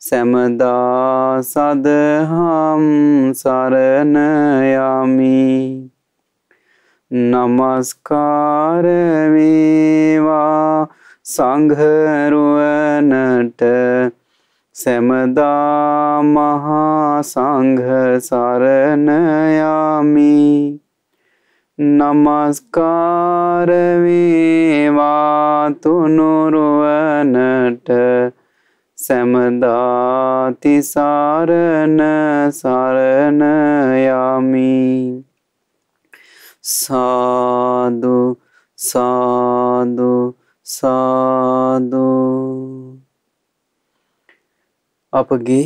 සැමදා සදහම් සරණ යමි නමස්කාර වේවා සංඝරුවනට සැමදා මහා සංඝ සරණ යමි නමස්කාර වේවා තුනුරුවනට සැමදාති සාරණ සරණ යමි සාදු සාදු සාදු අපගේ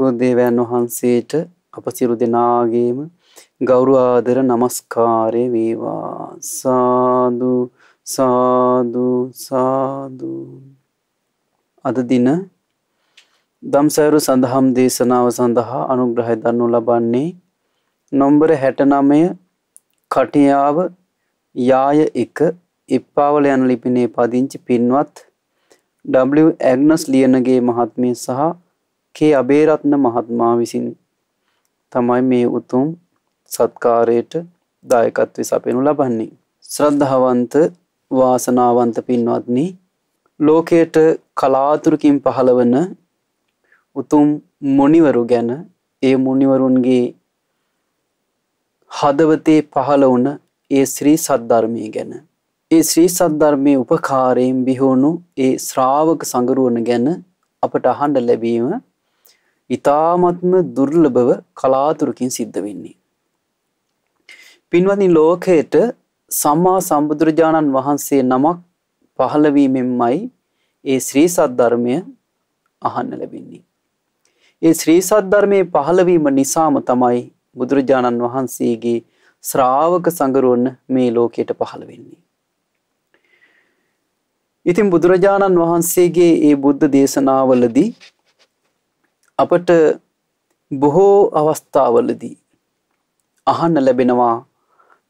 ගුරුදේවයන් වහන්සේට අප සියලු දෙනාගේම ගෞරව ආදර নমස්කාරය වේවා සාදු සාදු සාදු අද දින දම්සෑරු සඳහම් දේශනාව සඳහා අනුග්‍රහය දන්නු ලබන්නේ නොම්බර හැටනමය කටියාව යාය එක ඉප්පාවල යන ලිපිනේ පදිංචි පින්වත් W ඇග්නස් ලියනගේ මහත්මය සහ කේ අබේරත්න මහත්මා විසින් තමයි මේ උතුම් සත්කාරයට දායකත්වය සපෙනු ලබන්නේ. ශ්‍රද්ධාවන්ත වාසනාවන්ත පින්වත්නි ලෝකයට කලාතුරකින් පහළ වන උතුම් මොණිවරු ගැන ඒ මොණිවරුන්ගේ හදවතේ පහළ වුණ ඒ ශ්‍රී සද්ධර්මයේ ගැන ඒ ශ්‍රී සද්ධර්මයේ උපකාරයෙන් බිහුණු ඒ ශ්‍රාවක සංගරුවන ගැන අපට අහන්න ලැබීම ඊ타ත්ම දුර්ලභව කලාතුරකින් සිද්ධ වෙන්නේ පින්වත්නි ලෝකයට සම්මා සම්බුදුරජාණන් වහන්සේ නමක් පහළ වීමෙන්මයි ඒ ශ්‍රී සද්ධර්මය අහන්න ලැබෙන්නේ ඒ ශ්‍රී සද්ධර්මයේ පහළවීම නිසාම තමයි බුදුරජාණන් වහන්සේගේ ශ්‍රාවක සංගරුවන් මේ ලෝකයට පහළ වෙන්නේ. ඉතින් බුදුරජාණන් වහන්සේගේ ඒ බුද්ධ දේශනාවලදී අපට බොහෝ අවස්ථාවලදී අහන්න ලැබෙනවා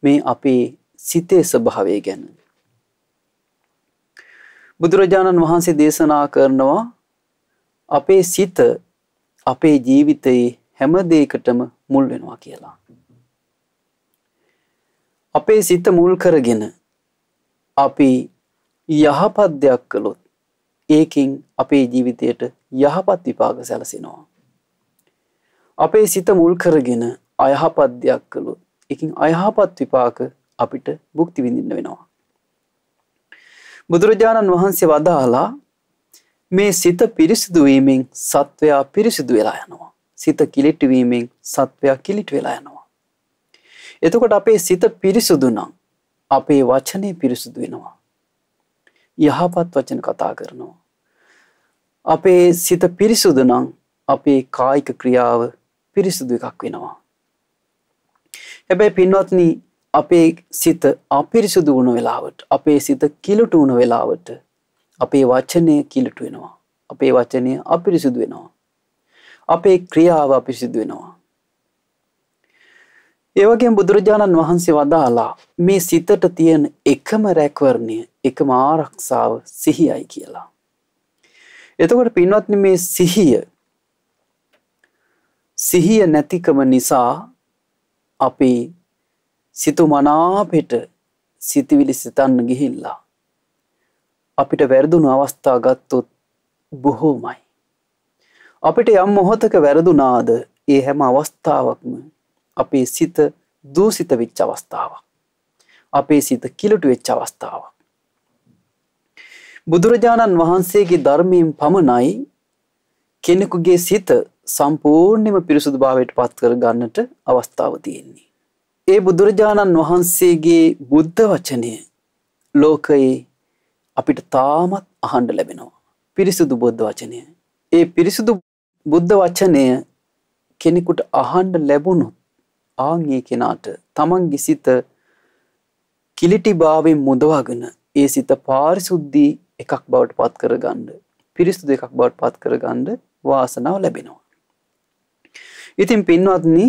මේ අපේ සිතේ ස්වභාවය ගැන. බුදුරජාණන් වහන්සේ දේශනා කරනවා අපේ සිත අපේ ජීවිතයේ හැම දෙයකටම මුල් වෙනවා කියලා. අපේ සිත මුල් කරගෙන අපි යහපත් දෙයක් කළොත් ඒකින් අපේ ජීවිතයට යහපත් විපාග සැලසෙනවා. අපේ සිත මුල් කරගෙන අයහපත් දෙයක් කළොත් එකින් අයහපත් විපාක අපිට බුක්ති විඳින්න වෙනවා. බුදුරජාණන් වහන්සේ වදාලා මේ සිත පිරිසිදුවීමෙන් සත්වයා පිරිසිදු වෙලා යනවා. සිත කිලිටවීමෙන් සත්වයා කිලිට වෙලා යනවා. එතකොට අපේ සිත පිරිසුදුනම් අපේ වචනය පිරිසුදු වෙනවා. යහපත් වචන කතා කරනවා. අපේ සිත පිරිසුදුනම් අපේ කායික ක්‍රියාව පිරිසුදු එකක් වෙනවා. හැබැයි පින්වත්නි අපේ සිත අපිරිසුදු වුණු වෙලාවට අපේ සිත කිලුට වුණු වෙලාවට අපේ වචනය කිලට වෙනවා. අපේ වචනය අපිරිසිදු වෙනවා. අපේ ක්‍රියාව අපිරිසිදු වෙනවා. ඒවගේ බුදුරජාණන් වහන්සේ වදාලා මේ සිතට තියෙන එකම රැක්වරණය එකම ආරක්ෂාව සිහියයි කියලා. එතකොට පින්වත්නි මේ සිහිය සිහිය නැතිකම නිසා අපි සිතුමනාපෙට සිතිවිලි සිතන්න ගිහිල්ලා අපිට වැරදුන අවස්ථා ගත්තොත් බොහෝමයි. අපිට යම් මොහොතක වැරදුනාද ඒ හැම අවස්ථාවක්ම අපේ සිත දූසිත වෙච්ච අවස්ථාවක්. අපේ සිත කිලුටු වෙච්ච අවස්ථාවක්. බුදුරජාණන් වහන්සේගේ ධර්මයෙන් පමණයි කෙනෙකුගේ සිත සම්පූර්ණයම පිරිසුදු භාවයට පත් කර ගන්නට අවස්ථාව තියෙන්නේ. ඒ බුදුරජාණන් වහන්සේගේ බුද්ධ වචනය ලෝකයේ අපිට තාමත් අහන්ඩ ලැබෙනවා. පිරිසුදු බොද්ධ වචනය. ඒ පිරිසුදු බුද්ධ වචනය කෙනෙකුට අහන්ඩ ලැබුණු ආංගේ කෙනාට තමන්ගේ සිත කිලිටි භාවෙන් මුදවාගෙන ඒ සිත පාරිසුද්ධී එකක් බවට පත් කරගන්න පිරිසුදු එකක් බවට පත් කරගන්න වාසනාව ලැබෙනවා. ඉතින් පින්වත්නි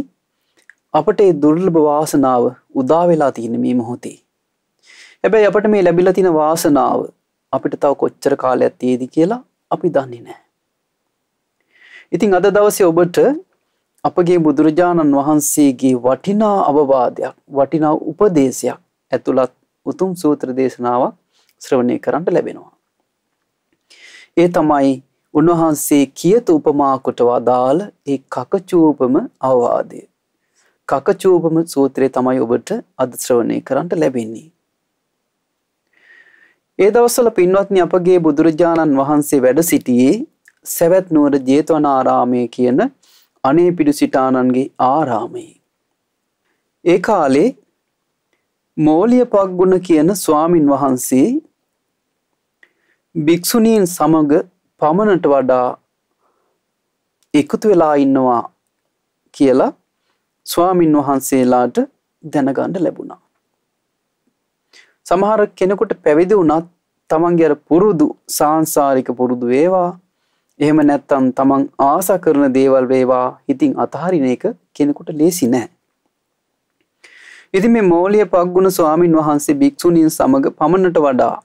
අපට ඒ දුර්ලභ වාසනාව උදා වෙලා තියෙන මේ මොහොතේ. හැබැයි අපට මේ ලැබිලා තියෙන වාසනාව අපිට තව කොච්චර කාලයක් තියේද කියලා අපි දන්නේ නැහැ. ඉතින් අද දවසේ ඔබට අපගේ බුදුරජාණන් වහන්සේගේ වටිනා අවවාදයක් වටිනා උපදේශයක් ඇතුළත් උතුම් සූත්‍ර දේශනාවක් ශ්‍රවණය කරන්න ලැබෙනවා. ඒ තමයි උන්වහන්සේ කියත උපමා කොට වදාළ ඒ කකචූපම අවවාදය. කකචූපම සූත්‍රය තමයි ඔබට අද ශ්‍රවණය කරන්න ලැබෙන්නේ. ඒ දවස්සල පින්වත්නි අපගේ බුදුරජාණන් වහන්සේ වැඩ සිටියේ සැවැත් නුවර ජේතවනාරාමය කියන අනේ පිඩුසිටාණන්ගේ ආරාමයේ. ඒ කාලේ මෝලිය පක්ගුණ කියන ස්වාමින් වහන්සේ භික්‍ෂුණීන් සමග පමණට වඩා එකතු වෙලා ඉන්නවා කියලා ස්වාමින් වහන්සේලාට දැනගණ්ඩ ලැබුණා. සමහර කෙනෙකුට පැවිදි වුණත් තමන්ගේ පුරුදු සාංසාරික පුරුදු වේවා එහෙම නැත්තම් තමන් ආස කරන දේවල් වේවා හිතින් අතහරින එක කෙනෙකුට ලේසි නෑ. ඉතින් මේ මෝලිය පක්ගුණ ස්වාමින් වහන්සේ භික්‍ෂුණීන් සමඟ පමණට වඩා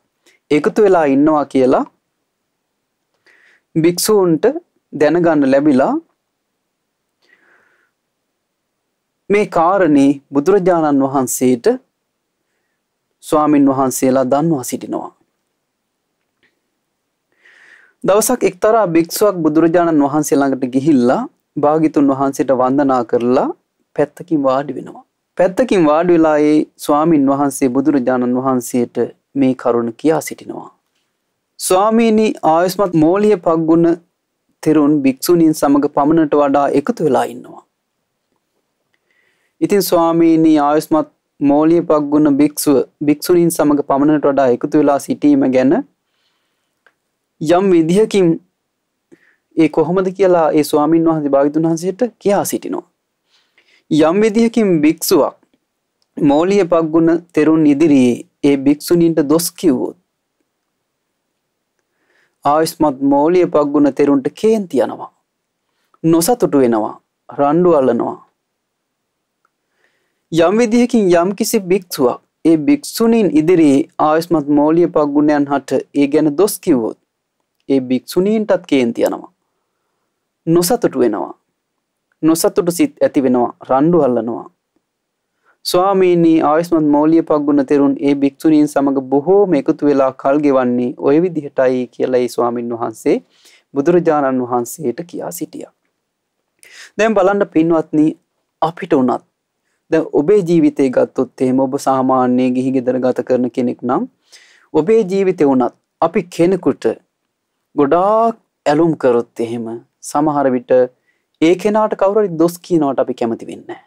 එකතු වෙලා ඉන්නවා කියලා භික්‍ෂූන්ට දැනගන්න ලැබිලා මේ කාරණේ බුදුරජාණන් වහන්සේට ස්වාමින් වහන්සේලා දන්වා සිටිනවා. දවසක් එක්තරා භික්ෂුවක් බුදුරජාණන් වහන්සේ ළඟට ගිහිල්ලා භාගිතුන් වහන්සේට වන්දනා කරලා පැත්තකින් වාඩි වෙනවා. පැත්තකින් වාඩි වෙලා ඒ ස්වාමින් වහන්සේ බුදුරජාණන් වහන්සේට මේ කරුණ කියා සිටිනවා. ස්වාමීනි ආයුස්මත් මෝලිය පග්ගුණ තෙරුන් භික්ෂුණීන් සමග පමණට වඩා එකතු වෙලා ඉන්නවා. ඉතින් ස්වාමීනි ආයුස්මත් මෝලිය පක්ගුණ භික්ෂුව භික්‍ෂුණින් සමඟ පමණට වඩා එකතු වෙලා සිටීම ගැන යම් විදිහකින් ඒ කොහොමද කියලා ඒ ස්වාමීන් වහන්සේ භාවිතුන් වහන්සේට කියා සිටිනවා. යම් විදිහකින් භික්ෂුවක් මෝලිය පක්ගුණ තෙරුන් ඉදිරියේ ඒ භික්‍ෂුණීන්ට දොස් කිව්වොත් ආයුස්මත් මෝලිය පක්ගුණ තෙරුන්ට කේන්ති යනවා. නොසතුටු වෙනවා රණ්ඩු අල්ලනවා යම් විදිහකින් යම් කිසි භික්ෂුවක් ඒ භික්ෂුණීන් ඉදිරියේ ආයුෂ්මත් මූලිය පක්ගුණයන් හට ඒ ගැන දොස් කිව්වොත් ඒ භික්ෂුණීන්ටත් කේන්ති යනවා. නොසතුටු වෙනවා. නොසතුටු සිත් ඇති වෙනවා රණ්ඩු අල්ලනවා. ස්වාමීනී ආයුෂ්මත් මූලිය පක්ගුණ තෙරුන් ඒ භික්ෂුණීන් සමඟ බොහෝම එකතු වෙලා කල් ගෙවන්නේ ওই විදිහටයි කියලා ඒ ස්වාමින් වහන්සේ බුදුරජාණන් වහන්සේට කියා සිටියා. දැන් බලන්න පින්වත්නි අපිට උනත් දැන් ඔබේ ජීවිතේ ගත්තොත් එහෙම ඔබ සාමාන්‍ය ගිහි ගෙදර ගත කරන කෙනෙක් නම් ඔබේ ජීවිතේ වුණත් අපි කෙනෙකුට ගොඩාක් ඇලුම් කරොත් එහෙම සමහර විට ඒ කෙනාට කවුරු හරි දොස් කියනවට අපි කැමති වෙන්නේ නැහැ.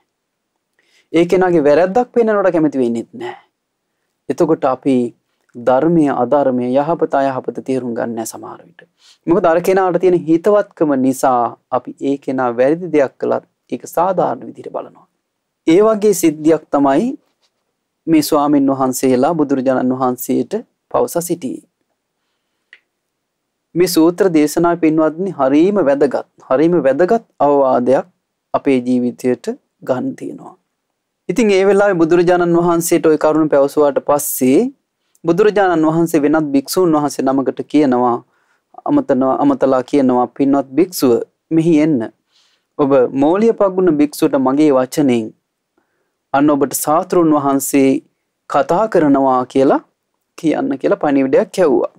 ඒ කෙනාගේ වැරැද්දක් පෙන්නනවට කැමති වෙන්නේ නැහැ. එතකොට අපි ධර්මය අධර්මය යහපත අයහපත තේරුම් ගන්න සමහර විට. මොකද අර කෙනාට තියෙන හිතවත්කම නිසා අපි ඒ කෙනා වැරදි දෙයක් කළත් ඒක සාධාරණ විදිහට බලනවා. ඒ වගේ සිද්ධියක් තමයි මේ ස්වාමීන් වහන්සේලා බුදුරජාණන් වහන්සේට පවසා සිටියේ. මේ සූත්‍ර දේශනා පින්වත්නි හරීම වැදගත්. හරීම වැදගත් අවවාදයක් අපේ ජීවිතයට ගන්න තියෙනවා. ඉතින් ඒ වෙලාවේ බුදුරජාණන් වහන්සේට ওই කරුණ පැවසුවාට පස්සේ බුදුරජාණන් වහන්සේ වෙනත් භික්ෂූන් වහන්සේ නමකට කියනවා අමතනවා අමතලා කියනවා පින්වත් භික්ෂුව මෙහි එන්න. ඔබ මෝලිය පගුණ භික්ෂුවට මගේ වචනෙන් අන්න ඔබට සාතෘන් වහන්සේ කතා කරනවා කියලා කියන්න කියලා පනිවිඩයක් කැව්වා.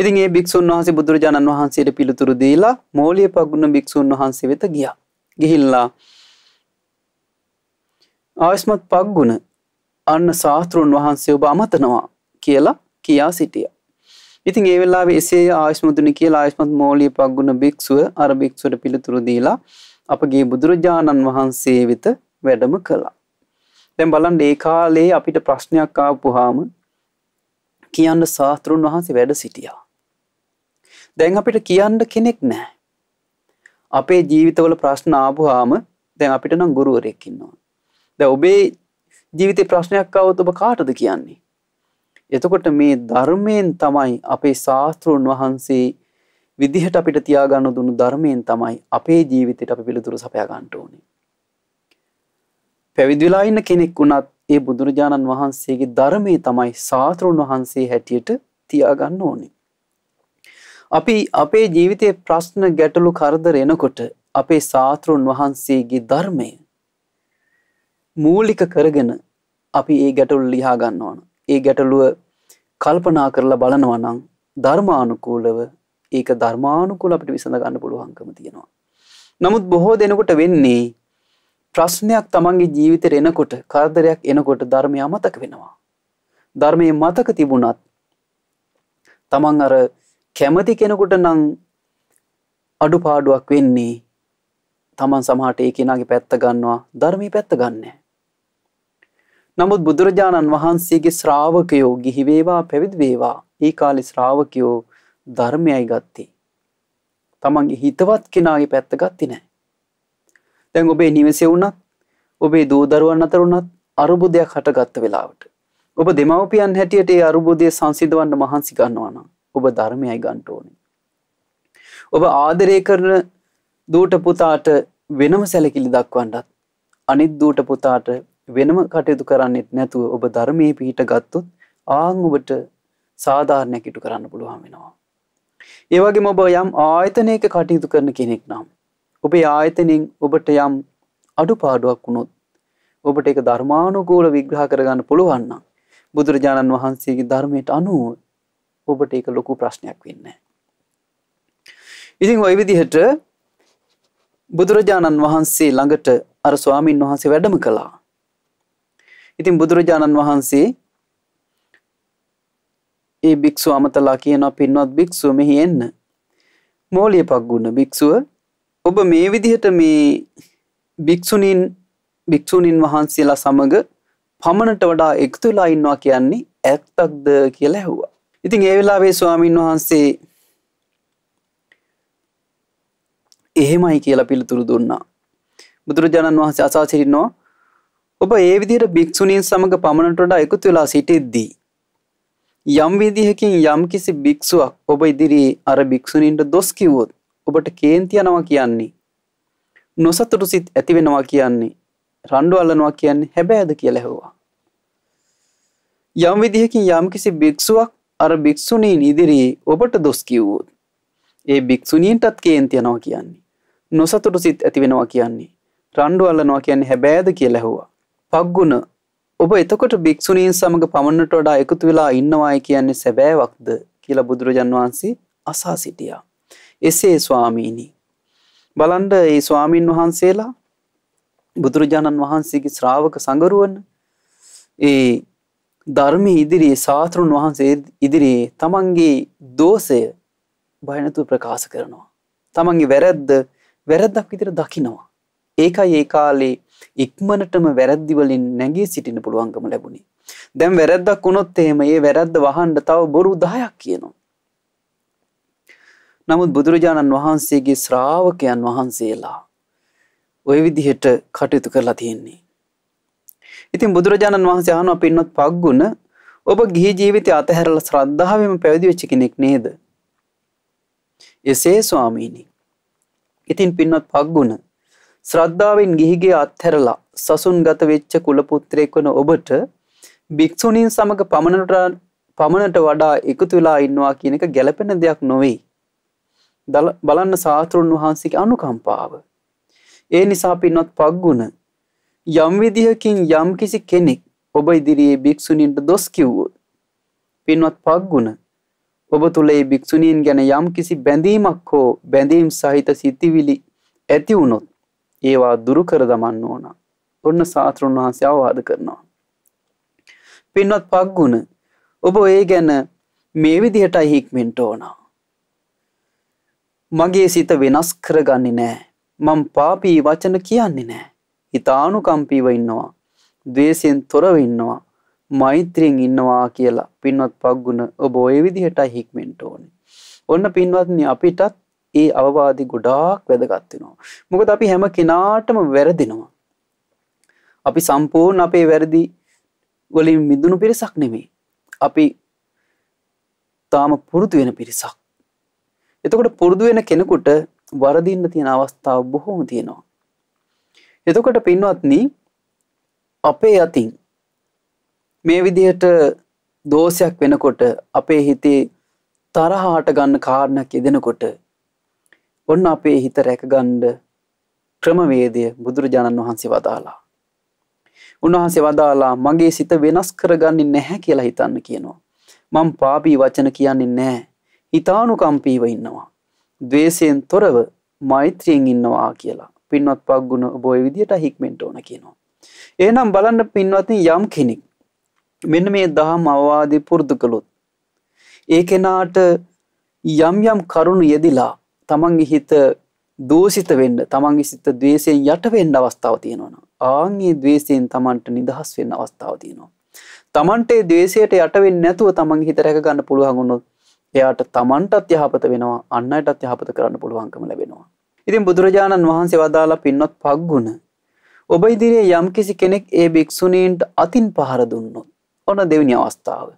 ඉතින් ඒ භික්‍ෂූන් වහන්සේ බුදුරජාණන් වහන්සේට පිළිතුරු දීලා මෝලිය පගුණ භික්‍ෂූන් වහන්සේ වෙත ගිය ගිහිල්ලා ආයස්මත් පක්ගුණ අන්න සාතෘන් වහන්සේ ඔබ අමතනවා කියලා කියා සිටිය. ඉතින් ඒ වෙලා එසේ ආයස්මුදුනි කියලා ආයස්මත් මෝලිය පක්ගුණ භික්‍ෂුව අර භික්‍ෂුවට පිළිතුරු දීලා අපගේ බුදුරජාණන් වහන්සේ වෙත වැඩම කළා. දැන් බලන් ඒ කාලේ අපිට ප්‍රශ්නයක් ආපුහාම කියන්න ශාස්තෘන් වහන්සේ වැඩ සිටියා. දැන් අපිට කියන්න කෙනෙක් නෑ. අපේ ජීවිතවල ප්‍රශ්න ආපුහාම දැන් අපිට නම් ගුරුවරයෙක් ඉන්නවා. දැන් ඔබේ ජීවිතේ ප්‍රශ්නයක් ආවොත් ඔබ කාටද කියන්නේ? එතකොට මේ ධර්මයෙන් තමයි අපේ ශාස්තෘන් වහන්සේ විදිහට අපිට තියාගන්න දුන්නු ධර්මයෙන් තමයි අපේ ජීවිතයට අපි පිළිතුරු සපයා ගන්න ඕනේ. පැවිදිලා ඉන්න කෙනෙක් වුණත් ඒ බුදුරජාණන් වහන්සේගේ ධර්මයේ තමයි සාතෘන් වහන්සේ හැටියට තියාගන්න ඕනේ. අපි අපේ ජීවිතයේ ප්‍රශ්න ගැටලු කරදර එනකොට අපේ සාතෘන් වහන්සේගේ ධර්මය මූලික කරගෙන අපි ඒ ගැටලු ලියා ගන්න ඕන. ඒ ගැටලුව කල්පනා කරලා බලනවා නම් ධර්මානුකූලව ඒක ධර්මානුකූල අපිට විසඳ ගන්න පුළුවන්කම තියෙනවා. නමුත් බොහෝ දෙනෙකුට වෙන්නේ ප්‍රශ්නයක් තමන්ගේ ජීවිතයට එනකොට කරදරයක් එනකොට ධර්මය මතක වෙනවා. ධර්මය මතක තිබුණත් තමන් අර කැමති කෙනකුට නම් අඩුපාඩුවක් වෙන්නේ තමන් සමහට ඒ කෙනාගේ පැත්ත ගන්නවා ධර්මී පැත්ත ගන්න. නමුත් බුදුරජාණන් වහන්සේගේ ශ්‍රාවකයෝ ගිහිවේවා පැවිදිවේවා ඒ කාලි ශ්‍රාවකයෝ ධර්මයයි ගත්තේ. තමන්ගේ හිතවත් කෙනාගේ පැත්ත ගත්ති නෑ. දැන් ඔබේ නිවසේ වුණත් ඔබේ දූ දරුවන් අතර වුණත් අරුබුදයක් හටගත්ත වෙලාවට ඔබ දෙමව්පියන් හැටියට ඒ අරුබුදය සංසිඳවන්න මහන්සි ගන්නවා නම් ඔබ ධර්මයයි ගන්න ඕනේ. ඔබ ආදරය කරන දූට පුතාට වෙනම සැලකිලි දක්වන්නත් අනිත් දූට පුතාට වෙනම කටයුතු කරන්නෙත් නැතුව ඔබ ධර්මයේ පිහිට ගත්තොත් ආන් ඔබට සාධාරණයක් ඉටු කරන්න පුළුවන් වෙනවා. ඒ වගේම ඔබ යම් ආයතනයක කටයුතු කරන කෙනෙක් නම් ඔබේ ආයතනෙන් ඔබට යම් අඩුපාඩුවක් වුණොත් ඔබට ඒක ධර්මානුකූල විග්‍රහ කරගන්න පුළුවන් නම් බුදුරජාණන් වහන්සේගේ ධර්මයට අනුව ඔබට ඒක ලොකු ප්‍රශ්නයක් වෙන්නේ ඉතින් ওই විදිහට බුදුරජාණන් වහන්සේ ළඟට අර ස්වාමින් වහන්සේ වැඩම කළා. ඉතින් බුදුරජාණන් වහන්සේ ඒ භික්ෂුව අමතලා කියනවා පින්වත් භික්ෂුව මෙහි එන්න. මෝලිය පක්ගුණ භික්ෂුව ඔබ මේ විදිහට මේ භික්‍ෂුණීන් භික්‍ෂූණීන් වහන්සේලා සමඟ පමණට වඩා එක්තුලා ඉන්නවා කියන්නේ ඇත්තක්ද කියලා ඇහුවා. ඉතින් ඒ වෙලාවේ ස්වාමීන් වහන්සේ එහෙමයි කියලා පිළිතුරු දුන්නා. බුදුරජාණන් වහන්සේ අසා සිටිනවා ඔබ ඒ විදිහට භික්‍ෂුණීන් සමඟ පමණට වඩා එකතු වෙලා සිටිද්දී යම් විදිහකින් යම් කිසි භික්ෂුවක් ඔබ ඉදිරියේ අර භික්‍ෂුණීන්ට දොස් කිව්වොත් ඔබට කේන්ති යනවා කියන්නේ නොසතුටු සිත් ඇති වෙනවා කියන්නේ රණ්ඩු අල්ලනවා කියන්නේ හැබෑද කියලා ඇහුවා. යම් විදිහකින් යම්කිසි භික්ෂුවක් අර භික්ෂුණීන් ඉදිරියේ ඔබට දොස් කිව්වොත් ඒ භික්ෂුණීන්ටත් කේන්ති යනවා කියන්නේ නොසතුටු සිත් ඇති වෙනවා කියන්නේ රණ්ඩු අල්ලනවා කියන්නේ හැබෑද කියලා ඇහුවා. පග්ගුණ ඔබ එතකොට භික්ෂුණීන් සමග පමණට වඩා එකතු වෙලා ඉන්නවායි කියන්නේ සැබෑවක්ද කියලා බුදුරජාන් වහන්සේ අසා සිටියා. එසේ ස්වාමීනි. බලන්ඩ ඒ ස්වාමීන් වහන්සේලා බුදුරජාණන් වහන්සේගේ ශ්‍රාවක සඟරුවන ඒ ධර්මය ඉදිරියේ සාතෘන් වහන්සේ ඉදිරියේ තමන්ගේ දෝසය බයනතු ප්‍රකාශ කරනවා. තමන්ගේ වැරැද්ද වැරැද්දක් විදිර දකිනවා. ඒකයි ඒ කාලේ ඉක්මනටම වැරැද්දිවලින් නැගේ සිටින පුළුවන්කම ලැබුණේ. දැම් වැරැද්දක් වුණොත් එහෙම ඒ වැරැද්ද වහන්ඩ තව බොරු දායක් කියනවා. නමුත් බුදුරජාණන් වහන්සේගේ ශ්‍රාවකයන් වහන්සේලා ওই විදිහට කටයුතු කරලා තියෙන්නේ. ඉතින් බුදුරජාණන් වහන්සේ අහනවා පින්වත් පග්ගුණ ඔබ ගිහි ජීවිතය අතහැරලා ශ්‍රද්ධාවෙම පැවිදි වෙච්ච කෙනෙක් නේද? එසේ ස්වාමීනි. ඉතින් පින්වත් පග්ගුණ ශ්‍රද්ධාවෙන් ගිහිගේ අත්හැරලා සසුන්ගත වෙච්ච කුල පුත්‍රයෙක් වන ඔබට භික්ෂුණීන් සමග පමණට පමණට වඩා එකතු වෙලා ඉන්නවා කියන එක ගැළපෙන දෙයක් නොවේ. බලන්න සාතෘන් වහන්සේගේ අනුකම්පාව. ඒ නිසා පින්වත් පග්ගුණ යම් විදිහකින් යම් කිසි කෙනෙක් ඔබ ඉදිරියේ භික්ෂුණීන්ට දොස් කිව්වොත් පින්වත් පග්ගුණ ඔබ තුල ඒ භික්ෂුණීන් ගැන යම් කිසි බැඳීමක් හෝ බැඳීම් සහිත සිතිවිලි ඇති වුණොත් ඒවා දුරු කර දමන්න ඕන. ඔන්න සාතෘන් වහන්සේ අවවාද කරනවා. පින්වත් පග්ගුණ ඔබ ඒ ගැන මේ විදිහටයි හික්මෙන්ට ඕනා. මගේ සිත වෙනස් කරගන්නේ නෑ. මං පාපී වචන කියන්නේ නෑ. හිතානුකම්පීව ඉන්නවා. දවේශයෙන් තොරව ඉන්නවා. මෛත්‍රියෙන් ඉන්නවා කියලා පින්වත් පක්ගුණ ඔබ ඔය විදිහටයි හික්මෙන්ට ඕනේ. ඔන්න පින්වත්නි අපිටත් ඒ අවවාදි ගොඩාක් වැදගත් වෙනවා. මොකද අපි හැම කෙනාටම වැරදිනවා. අපි සම්පූර්ණ අපේ වැරදි වලින් මිදුණු පිරිසක් නෙමෙයි. අපි තාම පුරුදු වෙන පිරිසක්. එතකොට පුරුදු වෙන කෙනෙකුට වරදින්න තියෙන අවස්ථාව බොහෝම තියෙනවා. එතකොට පින්වත්නි අපේ අතින් මේ විදිහට දෝෂයක් වෙනකොට අපේ හිතේ තරහාට ගන්න කාරණයක් යෙදෙනකොට ඔන්න අපේ හිත රැකගන්න ක්‍රමවේදය බුදුරජාණන් වහන්සේ වදාලා. උන්වහන්සේ වදාලා මගේ සිත වෙනස් කරගන්නේ නැහැ කියලා හිතන්න කියනවා. මම පාපී වචන කියන්නේ නැහැ. හිතානුකම්පීව ඉන්නවා. ද්වේෂයෙන් තොරව මෛත්‍රියෙන් ඉන්නවා කියලා. පින්වත් පග්ගුණ ඔබ ওই විදියට හික්මෙන්ට ඕන කියනවා. එහෙනම් බලන්න පින්වත්නි යම් කෙනෙක් මෙන්න මේ දහම් අවවාදේ පුරුදු කළොත් ඒ කෙනාට යම් යම් කරුණු යෙදිලා තමන්ගේ හිත දූෂිත වෙන්න තමන්ගේ සිත ද්වේෂයෙන් යට වෙන්න අවස්ථාවක් තියෙනවා. ආන් මේ ද්වේෂයෙන් තමන්ට නිදහස් වෙන්න අවස්ථාවක් තියෙනවා. තමන්ට ඒ ද්වේෂයට යට වෙන්නේ නැතුව තමන්ගේ හිත රැක ගන්න පුළුවන් වුණොත් එයාට තමන්ටත් යහපත වෙනවා අන්න අයටත් යහපත කරන්න පුළුවන්කම ලැබෙනවා. ඉතින් බුදුරජාණන් වහන්සේ වදාලා පින්නොත් පක්ගුණ ඔබ ඉදිරියේ යම්කිසි කෙනෙක් ඒ භික්ෂුණීන්ට අතින් පහර දුන්නොත් ඔන්න දෙවෙනි අවස්ථාව.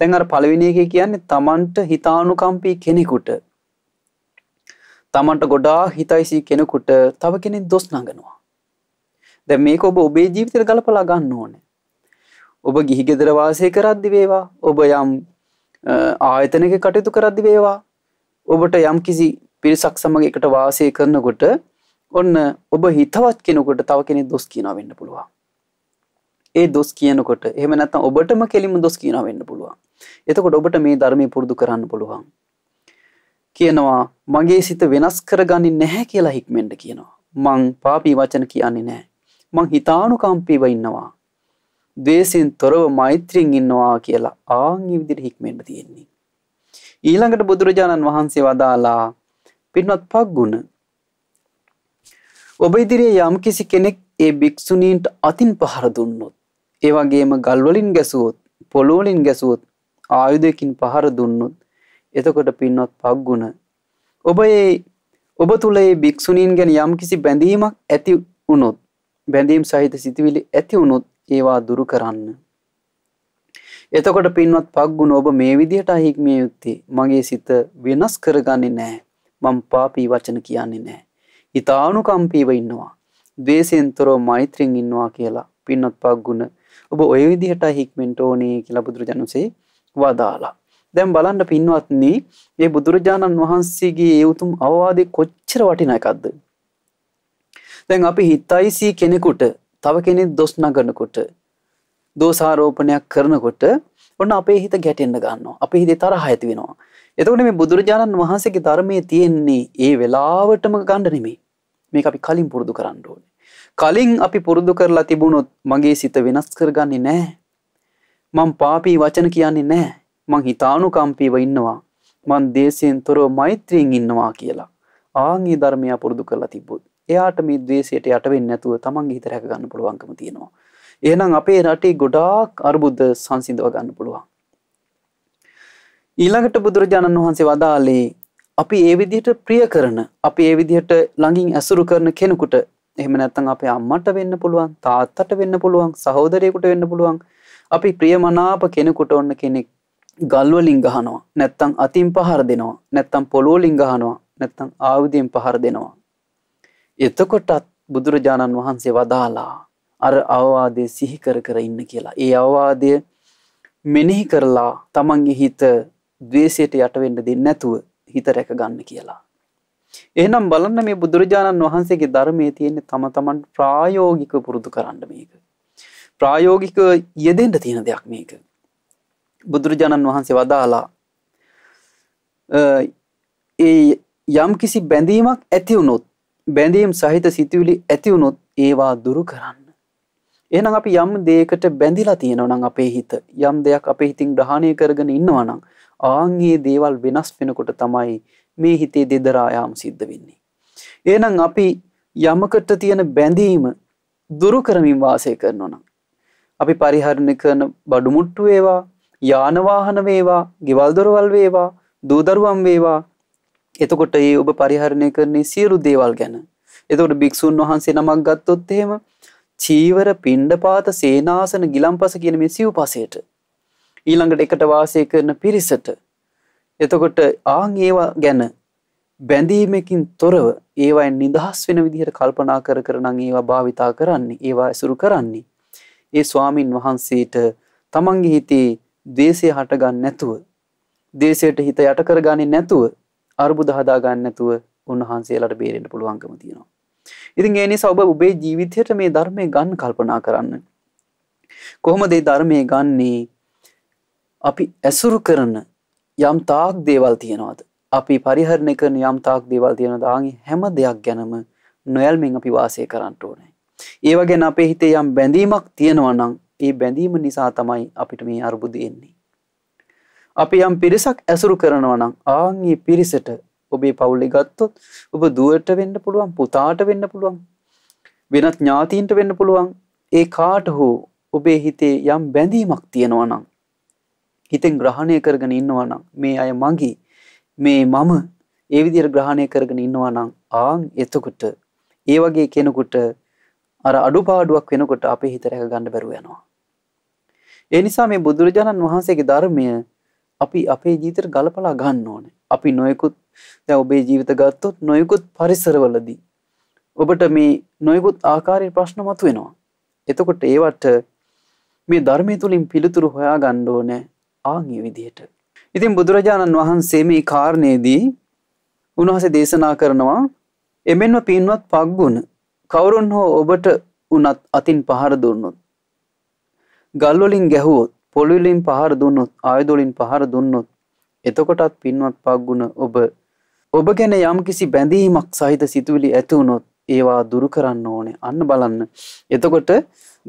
දැන් අර පළවෙනි එකේ කියන්නේ තමන්ට හිතානුකම්පී කෙනෙකුට තමන්ට ගොඩාක් හිතයිසී කෙනෙකුට තව කෙනෙක් දොස් නගනවා. දැන් මේක ඔබ ඔබේ ජීවිතයට ගලපලා ගන්න ඕනේ. ඔබ ගිහි ගෙදර වාසය කරද්දි වේවා ඔබ යම් ආයතනක කටයුතු කරද්දි වේවා ඔබට යම් කිසි පිරිසක් සමඟ එකට වාසය කරනකොට ඔන්න ඔබ හිතවත් කෙනකොට තව කෙනෙ දොස් කියනා වෙන්න පුළුවන් ඒ දොස් කියනකොට එහෙම නැත්නම් ඔබටම කෙලිම දොස් කියනා වෙන්න පුළුවන් එතකොට ඔබට මේ ධර්මය පුරුදු කරන්න පුළුවන් කියනවා මගේ සිත වෙනස් කරගන්නේ නැහැ කියලා හික්මෙන්ට කියනවා මං පාපී වචන කියන්නේ නැහැ මං හිතානුකම්පීව ඉන්නවා ද්වේෂයෙන් තොරව මෛත්‍රියෙන් ඉන්නවා කියලා ආන් මේ විදිහට හික්මෙන්න තියෙන්නේ. ඊළඟට බුදුරජාණන් වහන්සේ වදාලා පින්වත් පග්ගුණ ඔබ ඉදිරියේ යම් කිසි කෙනෙක් ඒ භික්ෂුණීන්ට අතින් පහර දුන්නොත් ඒ වගේම ගල් වලින් ගැසුවොත් පොළොව වලින් ගැසුවොත් ආයුධයකින් පහර දුන්නොත් එතකොට පින්වත් පග්ගුණ ඔබ ඒ ඔබ තුල ඒ භික්ෂුණීන් ගැන යම් කිසි බැඳීමක් ඇති වුණොත් බැඳීම් සහිත සිතුවිලි ඇති වුණොත් ඒවා දුරු කරන්න. එතකොට පින්වත් පක්ගුණ ඔබ මේ විදිහට අහික්මිය යුත්තේ මගේ සිත වෙනස් කරගන්නේ නැහැ. මම පාපී වචන කියන්නේ නැහැ. හිතානුකම්පීව ඉන්නවා. ද්වේෂයෙන් තොරව මෛත්‍රියෙන් ඉන්නවා කියලා පින්වත් පක්ගුණ ඔබ ඔය විදිහට හික්මෙන්ට ඕනේ කියලා බුදුරජාණන්සේ වදාලා. දැන් බලන්න පින්වත්නි, මේ බුදුරජාණන් වහන්සේගේ ඒ උතුම් අවවාදේ කොච්චර වටින එකක්ද? දැන් අපි හිතයිසි කෙනෙකුට තව කෙනෙක් දොස් නගනකොට දෝසාරෝපණයක් කරනකොට ඔන්න අපේ හිත ගැටෙන්න්න ගන්න අපේ හිදේ තරහ ඇති වෙනවා. එතකොට මේ බුදුරජාණන් වහන්සේගේ ධර්මය තියෙන්නේ ඒ වෙලාවටම ගණ්ඩ නෙමේ මේ අපි කලින් පුරුදු කරන්න ඕන. කලින් අපි පුරුදු කරලා තිබුණොත් මගේ සිත වෙනස් කරගන්නේ නෑ. මං පාපී වචන කියන්නේ නෑ මං හිතානුකම්පීව ඉන්නවා මන් දේශයෙන් තොරෝ මෛත්‍රීෙන් ඉන්නවා කියලා ආංගේ ධර්මය පුරුදු කරලා තිබ්බුත්. එයාට මේ ද්වේෂයට යට වෙන්නේ නැතුව තමන්ගේ හිත රැක ගන්න පුළුවන්කම තියෙනවා. එහෙනම් අපේ රටේ ගොඩාක් අරුබුද සංසිඳව ගන්න පුළුවන්. ඊළඟට බුදුරජාණන් වහන්සේ වදාළේ අපි ඒ විදිහට ප්‍රිය කරන, අපි ඒ විදිහට ළඟින් ඇසුරු කරන කෙනෙකුට එහෙම නැත්නම් අපේ අම්මට වෙන්න පුළුවන්, තාත්තට වෙන්න පුළුවන්, සහෝදරයෙකුට වෙන්න පුළුවන්. අපි ප්‍රියමනාප කෙනෙකුට ඔන්න කෙනෙක් ගල් වලින් ගහනවා නැත්නම් අතින් පහර දෙනවා නැත්නම් පොළොව වලින් ගහනවා නැත්නම් ආයුධයෙන් පහර දෙනවා එතකොටත් බුදුරජාණන් වහන්සේ වදාලා අර අවවාදය සිහි කර කර ඉන්න කියලා. ඒ අවවාදය මෙනෙහි කරලා තමන්ගේ හිත ද්වේෂයට යට වෙන්න දෙන්නේ නැතුව හිත රැක ගන්න කියලා. එහෙනම් බලන්න මේ බුදුරජාණන් වහන්සේගේ ධර්මයේ තියෙන තම තමන් ප්‍රායෝගිකව පුරුදු කරන්න මේක. ප්‍රායෝගික යෙදෙන්න තියෙන දෙයක් මේක. බුදුරජාණන් වහන්සේ වදාලා ඒ යම්කිසි බැඳීමක් ඇති වුණොත් බැඳීම් සහිත සිතුවිලි ඇති වුණොත් ඒවා දුරු කරන්න. එහෙනම් අපි යම් දෙයකට බැඳිලා තියෙනවා නම් අපේ හිත යම් දෙයක් අපේ හිතින් ග්‍රහණය කරගෙන ඉන්නවා නම් ආන්ගේ දේවල් වෙනස් වෙනකොට තමයි මේ හිතේ දෙදරා යාම සිද්ධ වෙන්නේ. එහෙනම් අපි යමකට තියෙන බැඳීම දුරු කරමින් වාසය කරනවා නම් අපි පරිහරණය කරන බඩු මුට්ටු වේවා යාන වාහන වේවා ගෙවල් දොරවල් වේවා දූ දරුවන් වේවා එතකොට ඒ ඔබ පරිහරණය කරන්නේ සියලු දේවල් ගැන. එතකොට භික්ෂූන් වහන්සේ නමක් ගත්තොත් එහෙම චීවර, පිණ්ඩපාත, සේනාසන, ගිලම්පස කියන මේ සිව්පසයට ඊළඟට එකට වාසය කරන පිරිසට එතකොට ආන් ඒවා ගැන බැඳීමකින් තොරව ඒවායින් නිදහස් වෙන විදිහට කල්පනා කර කර නම් ඒවා භාවිතා කරන්නේ, ඒවා ඇසුරු කරන්නේ. ඒ ස්වාමින් වහන්සේට තමන්ගේ හිතේ ද්වේෂය හටගන්නේ නැතුව, ද්වේෂයට හිත යට කරගන්නේ නැතුව අර්බුද හදා ගන්න නැතුව උන්වහන්සේලාට බේරෙන්න පුළුවන්කම තියෙනවා. ඉතින් ඒ නිසා ඔබ ඔබේ ජීවිතයට මේ ධර්මය ගන්න කල්පනා කරන්න. කොහොමද මේ ධර්මය ගන්නේ? අපි ඇසුරු කරන යම් තාක් දේවල් තියනවාද? අපි පරිහරණය කරන යම් තාක් දේවල් තියනවාද? ආන්ගේ හැම දෙයක් ගැනම නොයල්මින් අපි වාසය කරන්න ඕනේ. ඒව ගැන අපේ හිතේ යම් බැඳීමක් තියෙනවා නම් ඒ බැඳීම නිසා තමයි අපිට මේ අරුබුද එන්නේ. අපි යම් පිරිසක් ඇසුරු කරනවා නම් ආන්ගේ පිරිසට ඔබේ පවුලේ ගත්තොත් ඔබ දුවට වෙන්න පුළුවන් පුතාට වෙන්න පුළුවන් වෙනත් ඥාතීන්ට වෙන්න පුළුවන් ඒ කාට හෝ ඔබේ හිතේ යම් බැඳීමක් තියෙනවා නම් හිතෙන් ග්‍රහණය කරගෙන ඉන්නවා නම් මේ අය මගේ මේ මම ඒ විදිහට ග්‍රහණය කරගෙන ඉන්නවා නම් ආන් එතකොට ඒ වගේ කෙනෙකුට අර අඩුපාඩුවක් වෙනකොට අපේ හිත රැක ගන්න බැරුව යනවා ඒ නිසා මේ බුදුරජාණන් වහන්සේගේ ධර්මය අපි අපේ ජීවිතයට ගලපලා ගන්න ඕනේ. අපි නොයෙකුත් දැන් ඔබේ ජීවිත ගත්තොත් නොයෙකුත් පරිසරවලදී ඔබට මේ නොයෙකුත් ආකාරයේ ප්‍රශ්න මතුවෙනවා. එතකොට ඒවට මේ ධර්මය තුලින් පිළිතුරු හොයා ගන්න ඕනේ ආන්ගේ විදිහට. ඉතින් බුදුරජාණන් වහන්සේ මේ කාරණේදී උන්වහන්සේ දේශනා කරනවා එමෙන්ම පින්වත් පග්ගුණ කවුරුන් හෝ ඔබට උනත් අතින් පහර දුන්නොත් ගල් වලින් ගැහුවොත් පොළොවිලින් පහර දුන්නොත් ආයුධවලින් පහර දුන්නොත් එතකොටත් පින්වත් පග්ගුණ ඔබ ඔබ ගැන යම්කිසි බැඳීමක් සහිත සිතුවිලි ඇති වුණොත් ඒවා දුරු කරන්න ඕනේ අන්න බලන්න එතකොට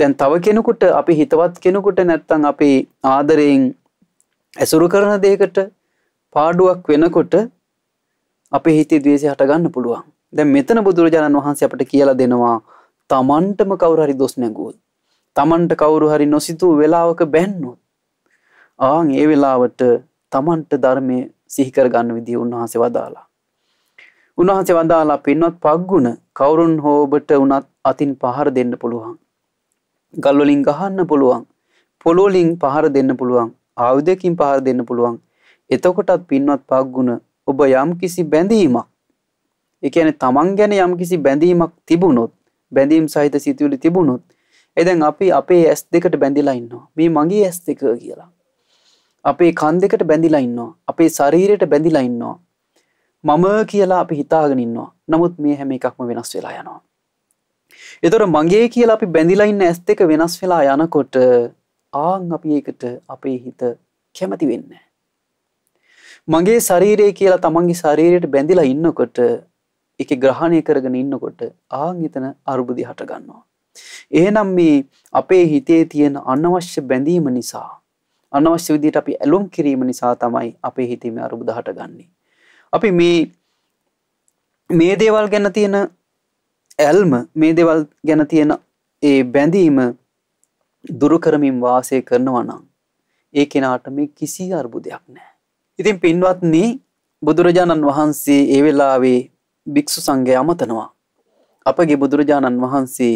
දැන් තව කෙනෙකුට අපි හිතවත් කෙනෙකුට නැත්තම් අපි ආදරයෙන් ඇසුරු කරන දෙයකට පාඩුවක් වෙනකොට අපේ හිතේ ද්වේෂය හට ගන්න පුළුවන්. දැන් මෙතන බුදුරජාණන් වහන්සේ අපට කියලා දෙනවා තමන්ටම කවුරු හරි දොස් නැගුවොත් තමන්ට කවුරු හරි නොසිතූ වෙලාවක බැන්නොත් ආන් ඒ වෙලාවට තමන්ට ධර්මය සිහිකර ගන්න විදිහ උන්වහන්සේ වදාලා. උන්වහන්සේ වදාලා පින්වත් පක්ගුණ කවුරුන් හෝ ඔබට උනත් අතින් පහර දෙන්න පුළුවන්. ගල් වලින් ගහන්න පුළුවන්. පොළොව වලින් පහර දෙන්න පුළුවන්. ආයුධයකින් පහර දෙන්න පුළුවන්. එතකොටත් පින්වත් පක්ගුණ ඔබ යම්කිසි බැඳීමක් ඒ කියන්නේ තමන් ගැන යම්කිසි බැඳීමක් තිබුණොත් බැඳීම් සහිත සිතුවිලි තිබුණොත් එදැන් eh, අපි අපේ ඇස් දෙකට බැඳිලා ඉන්නවා මේ මගේ ඇස් දෙක කියලා. අපේ කන් දෙකට බැඳිලා ඉන්නවා අපේ ශරීරයට බැඳිලා ඉන්නවා. මම කියලා අපි හිතාගෙන ඉන්නවා නමුත් මේ හැම එකක්ම වෙනස් වෙලා යනවා. එතොට මගේ කියලා අපි බැඳිලා ඉන්න ඇස් දෙක වෙනස් වෙලා යනකොට ආං අපි ඒකට අපේ හිත කැමති වෙන්න. මගේ ශරීරය කියලා තමන්ගේ ශරීරයට බැඳිලා ඉන්නකොට එක ග්‍රහණය කරගෙන ඉන්නකොට ආං හිතන අරුබුදි හට ගන්නවා. එහෙනම් මේ අපේ හිතේ තියෙන අනවශ්‍ය බැඳීම නිසා අනවශ්‍ය විදිහට අපි ඇලුම් කිරීම නිසා තමයි අපේ හිතේ මේ අරුබුද හටගන්නේ. අපි මේ මේ දේවල් ගැන තියෙන ඇල්ම මේ දේවල් ගැන තියෙන ඒ බැඳීම දුරු කරමින් වාසය කරනවා නම් ඒ කෙනාට මේ කිසි අර්බුදයක් නැහැ. ඉතින් පින්වත්නි බුදුරජාණන් වහන්සේ ඒ වෙලාවේ භික්ෂු සංඝයා අමතනවා. අපගේ බුදුරජාණන් වහන්සේ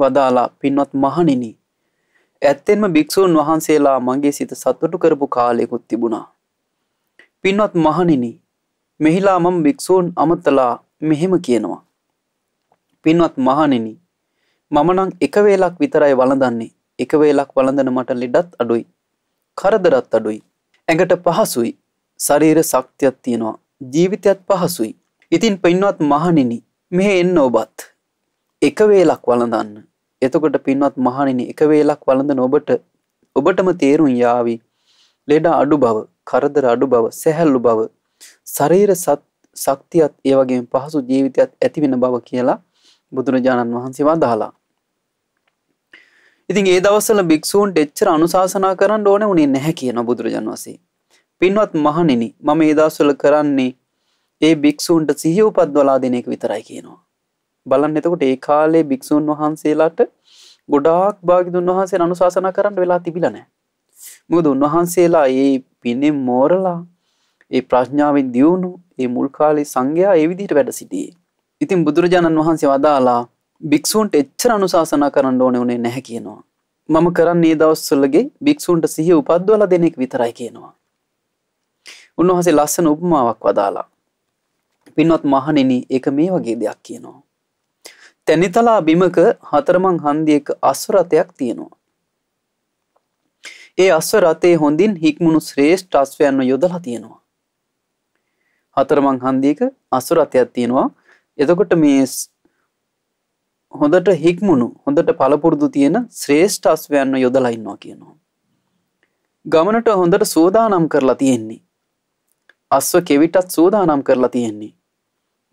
වදාලා පින්වත් මහණෙනි ඇත්තෙන්ම භික්ෂූන් වහන්සේලා මගේ සිත සතුටු කරපු කාලයකුත් තිබුණා. පින්වත් මහණෙනි මෙහිලා මම භික්ෂූන් අමතලා මෙහෙම කියනවා. පින්වත් මහණෙනි මම නම් එක වේලක් විතරයි වළඳන්නේ. එක වේලක් වළඳන මට ලෙඩත් අඩුයි. කරදරත් අඩුයි. ඇඟට පහසුයි. ශරීර ශක්තියක් තියෙනවා. ජීවිතයත් පහසුයි. ඉතින් පින්වත් මහණෙනි මෙහෙ එන්න ඔබත් එක වේලක් වළඳන්න. එතකොට පින්වත් මහණෙනි එක වේලක් වළඳන ඔබට ඔබටම තේරුම් යාවි. ලෙඩ අඩු බව, කරදර අඩු බව, සැහැල්ලු බව, ශරීර ශක්තියත් ඒ වගේම පහසු ජීවිතයත් ඇති වෙන බව කියලා බුදුරජාණන් වහන්සේ වදාලා. ඉතින් ඒ දවස්වල භික්ෂූන්ට එච්චර අනුශාසනා කරන්න ඕනේ උනේ නැහැ කියන බුදුරජාණන් වහන්සේ. පින්වත් මහණෙනි, මම ඒ දවස්වල කරන්නේ ඒ භික්ෂූන්ට සිහිය උපද්දවලා දෙන එක විතරයි කියනවා. බලන්න එතකොට ඒ කාලේ භික්ෂූන් වහන්සේලාට ගොඩාක් භාගිතුන් වහන්සේ අනුශාසනා කරන්න වෙලා තිබිලා නැහැ. මොකද උන්වහන්සේලා ඒ පිනේ මෝරලා ඒ ප්‍රඥාවෙන් දියුණු ඒ මුල් කාලේ සංඝයා ඒ විදිහට වැඩ සිටියේ. ඉතින් බුදුරජාණන් වහන්සේ වදාලා භික්ෂූන්ට එච්චර අනුශාසනා කරන්න ඕනේ උනේ නැහැ කියනවා. මම කරන්නේ දවස්වලගේ භික්ෂූන්ට සිහිය උපද්දවලා දෙන එක විතරයි කියනවා. උන්වහන්සේ ලස්සන උපමාවක් වදාලා. පින්වත් මහණෙනි, ඒක මේ වගේ දෙයක් කියනවා. තැනිතලා බිමක හතරමං හන්දියක අස්වරතයක් තියෙනවා. ඒ අස්වරතේ හොඳින් හික්මුණු ශ්‍රේෂ්ඨ අස්වයන්ව යොදලා තියෙනවා. හතරමං හන්දියක අස්වරතයක් තියෙනවා. එතකොට මේ හොඳට හික්මුණු හොඳට පළපුරුදු තියෙන ශ්‍රේෂ්ඨ අස්වයන්ව යොදලා ඉන්නවා කියනවා. ගමනට හොඳට සූදානම් කරලා තියෙන්නේ. අස්ව කෙවිටත් සූදානම් කරලා තියෙන්නේ.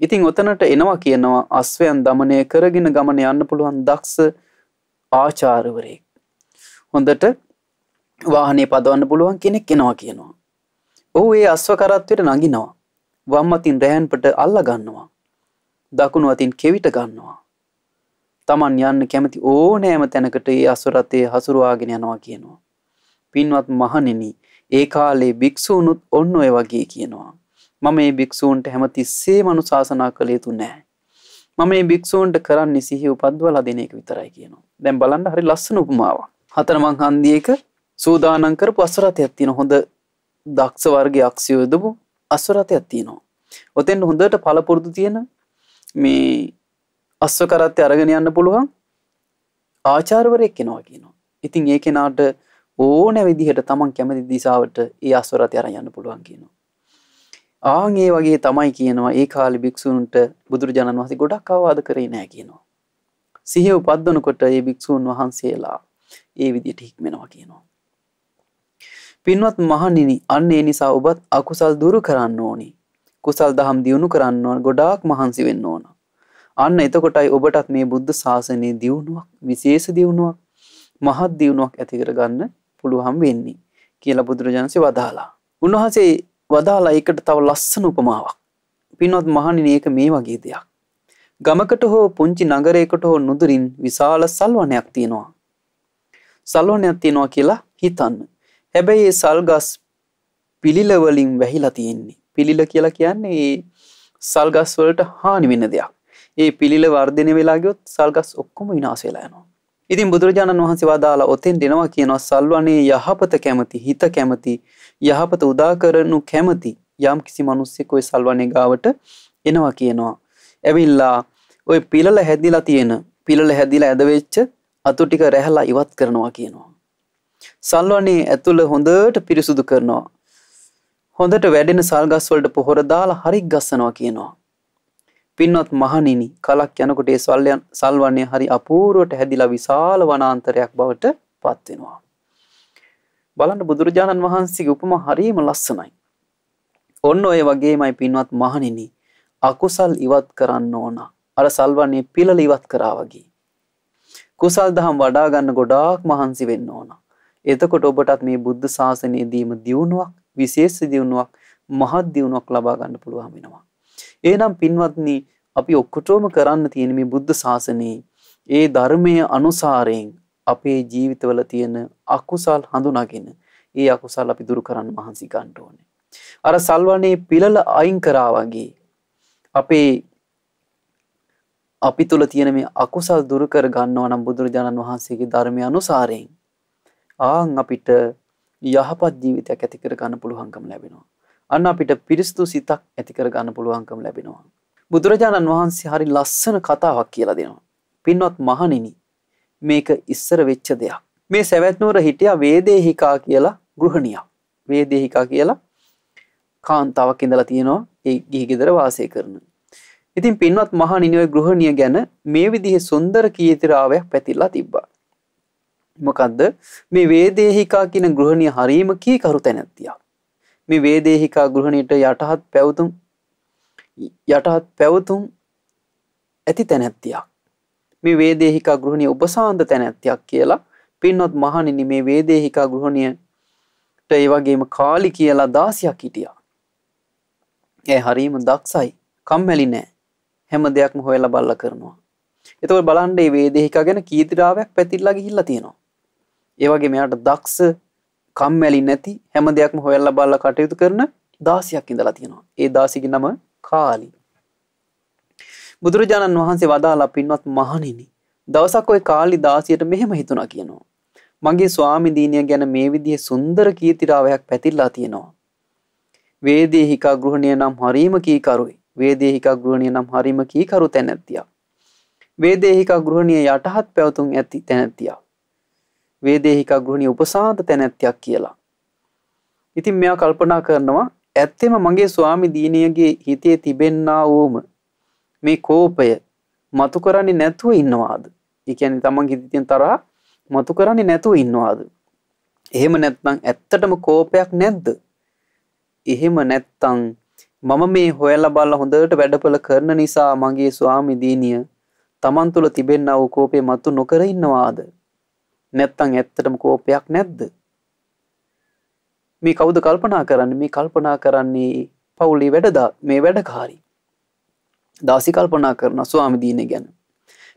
ඉතින් ඔතනට එනවා කියනවා අස්වයන් දමනය කරගෙන ගමන යන්න පුළුවන් දක්ෂ ආචාරවරයෙක්. හොඳට වාහනේ පදවන්න පුළුවන් කෙනෙක් එනවා කියනවා. ඔහු ඒ අස්ව කරත්වයට නගිනවා. වම් අතින් රෑන්පට අල්ලා ගන්නවා. දකුණු අතින් කෙවිට ගන්නවා. Taman යන්න කැමති ඕනෑම තැනකට ඒ අස්වරතේ හසුරුවාගෙන යනවා කියනවා. පින්වත් මහණෙනි, ඒ කාලේ භික්ෂූනුත් ඔන්න ඔය වගේ කියනවා. මම මේ භික්ෂූන්ට හැම තිස්සේම අනුශාසනා කළ යුතු නැහැ. මම මේ භික්ෂූන්ට කරන්නේ සිහිය උපද්වලා දෙන එක විතරයි කියනවා. දැන් බලන්න හරි ලස්සන උපමාවක්. හතරමං හන්දියේක සූදානම් කරපු අසරතයක් තියෙන හොඳ දක්ෂ වර්ගයේ අක්ෂිය යොදපු අසරතයක් තියෙනවා. ඔතෙන් හොඳට පළපුරුදු තියෙන මේ අස්ව කරත්තය අරගෙන යන්න පුළුවන් ආචාර්වරයෙක් කෙනවා කියනවා. ඉතින් ඒ කෙනාට ඕනෑ විදිහට තමන් කැමති දිසාවට ඒ අස්වරතය අරන් යන්න පුළුවන් කියනවා. ආගේ වගේ තමයි කියනවා ඒ කාලි භික්‍ෂූන්ට බුදුරජාණන් වහසේ ගොඩක් අවවාද කරේ නෑ කියනවා. සිහ උපද්දනකොට ඒ භික්‍ෂූන් වහන්සේලා ඒ විදියට හික්මෙනවා කියනවා. පින්වත් මහනිනි අන්න ඒ නිසා ඔබත් අකුසල් දුරු කරන්න ඕනි කුසල් දහම් දියුණු කරන්න ඕන ගොඩාක් මහන්සි වෙන්න ඕන. අන්න එතකොටයි ඔබටත් මේ බුද්ධ ශාසනය දියුණුවක් විශේෂ දියුණුවක් මහත් දියුණුවක් ඇතිකර ගන්න පුළුවහම් වෙන්නේ කියලා බුදුරජාණන්සේ වදාලා. උන්වහන්සේ වදාලා ඒකට තව ලස්සන උපමාවක්. පින්වත් මහණෙනි ඒක මේ වගේ දෙයක්. ගමකට හෝ පුංචි නගරයකට හෝ නුදුරින් විශාල සල්වනයක් තියෙනවා. සල්වනයක් තියෙනවා කියලා හිතන්න. හැබැයි ඒ සල්ගස් පිළිල වලින් වැහිලා තියෙන්නේ. පිළිල කියලා කියන්නේ ඒ සල්ගස් වලට හානි වෙන දෙයක්. ඒ පිළිල වර්ධනය වෙලා ගියොත් සල්ගස් ඔක්කොම විනාශ වෙලා යනවා. ඉතින් බුදුරජාණන් වහන්සේ වදාලා ඔතෙන් දෙනවා කියනවා සල්වනේ යහපත කැමති හිත කැමති යහපත උදා කරනු කැමති යම් කිසි මිනිස්සෙක් ওই සල්වනේ ගාවට එනවා කියනවා. ඇවිල්ලා ওই පිළල හැදිලා තියෙන පිළල හැදිලා ඇද වෙච්ච අතු ටික රැහැලා ඉවත් කරනවා කියනවා. සල්වනේ ඇතුළ හොඳට පිරිසුදු කරනවා. හොඳට වැඩෙන සල්ගස් වලට පොහොර දාලා හරි ගස්සනවා කියනවා. පින්වත් මහණෙනි කලක් යනකොට ඒ සල්යන් සල්වන්නේ හරි අපූර්වට හැදිලා විශාල වනාන්තරයක් බවට පත් වෙනවා. බලන්න බුදුරජාණන් වහන්සේගේ උපමා හරියම ලස්සනයි. ඔන්න ඔය වගේමයි පින්වත් මහණෙනි අකුසල් ඉවත් කරන්න ඕන. අර සල්වන්නේ පිළල ඉවත් කරා වගේ. කුසල් දහම් වඩා ගන්න ගොඩාක් මහන්සි වෙන්න ඕන. එතකොට ඔබටත් මේ බුද්ධ ශාසනයේදීම දියුණුවක්, විශේෂ දියුණුවක්, මහත් දියුණුවක් ලබා ගන්න පුළුවන් වෙනවා. එහෙනම් පින්වත්නි අපි ඔක්කොටම කරන්න තියෙන මේ බුද්ධ ශාසනයේ ඒ ධර්මයේ අනුසාරයෙන් අපේ ජීවිතවල තියෙන අකුසල් හඳුනාගෙන ඒ අකුසල් අපි දුරු කරන්න මහන්සි ගන්න ඕනේ. අර සල්වනේ පිළල අයින් කරා වගේ අපේ අපි තුල තියෙන මේ අකුසල් දුරු කර ගන්නවා නම් බුදුරජාණන් වහන්සේගේ ධර්මය අනුසාරයෙන් ආන් අපිට යහපත් ජීවිතයක් ඇති කර ගන්න පුළුවන්කම ලැබෙනවා. අන්න අපිට පිරිස්තු සිතක් ඇතිකර ගන්න පුළුවන්කම ලැබෙනවා. බුදුරජාණන් වහන්සේ හරි ලස්සන කතාවක් කියලා දෙනවා. පින්වත් මහණෙනි මේක ඉස්සර වෙච්ච දෙයක්. මේ සැවැත්නුවර හිටියා වේදේහිකා කියලා ගෘහණියක්. වේදේහිකා කියලා කාන්තාවක් ඉඳලා තියෙනවා ඒ ගිහි ගෙදර වාසය කරන. ඉතින් පින්වත් මහණෙනි ඔය ගෘහණිය ගැන මේ විදිහේ සුන්දර කීතිරාවයක් පැතිරලා තිබ්බා. මොකද්ද මේ වේදේහිකා කියන ගෘහණිය හරීම කීකරු තැනැත්තියක්. මේ වේදේහිකා ගෘහණයට යටහත් පැවතුම් යටහත් පැවතුම් ඇති තැනැත්තියක් මේ වේදේහිකා ගෘහණිය උපසාන්ත තැනැත්තියක් කියලා පින්වත් මහණෙනි මේ වේදේහිකා ගෘහණියට ඒ වගේම කාලි කියලා දාසියක් හිටියා ඒ හරීම දක්ෂයි කම්මැලි නෑ හැම දෙයක්ම හොයලා බල්ලා කරනවා එතකොට බලන්න මේ වේදේහිකා ගැන කීතිරාවයක් පැතිරලා ගිහිල්ලා තියෙනවා ඒ වගේ මෙයාට දක්ෂ කම්මැලි නැති හැම දෙයක්ම හොයල්ලා බලලා කටයුතු කරන දාසියක් ඉඳලා තියෙනවා. ඒ දාසියගේ නම කාලි. බුදුරජාණන් වහන්සේ වදාලා පින්වත් මහණෙනි දවසක් ওই කාලි දාසියට මෙහෙම හිතුණා කියනවා. මගේ ස්වාමි දීනිය ගැන මේ විදිහේ සුන්දර කීර්තිරාවයක් පැතිරලා තියෙනවා. වේදේහිකා ගෘහණිය නම් හරීම කීකරුයි. වේදේහිකා ගෘහණිය නම් හරීම කීකරු තැනැත්තියා. වේදේහිකා ගෘහණිය යටහත් පැවතුම් ඇති තැනැත්තියා. වේදේහිකා ගෘහණිය උපසාන්ත තැනැත්තියක් කියලා. ඉතින් මෙයා කල්පනා කරනවා ඇත්තෙම මගේ ස්වාමි දීනියගේ හිතේ තිබෙන්නා වූම මේ කෝපය මතු කරන්නේ නැතුව ඉන්නවාද? ඒ කියන්නේ තමන්ගේ හිතෙන් තරහ මතු කරන්නේ නැතුව ඉන්නවාද? එහෙම නැත්නම් ඇත්තටම කෝපයක් නැද්ද? එහෙම නැත්නම් මම මේ හොයලා බලලා හොඳට වැඩපල කරන නිසා මගේ ස්වාමි දීනිය තමන් තුළ තිබෙන්නා වූ කෝපේ මතු නොකර ඉන්නවාද? නැත්තම් ඇත්තටම කෝපයක් නැද්ද? මේ කවුද කල්පනා කරන්නේ? මේ කල්පනා කරන්නේ පවුලේ වැඩදා මේ වැඩකාරී. දාසි කල්පනා කරන ස්වාමිදීන ගැන.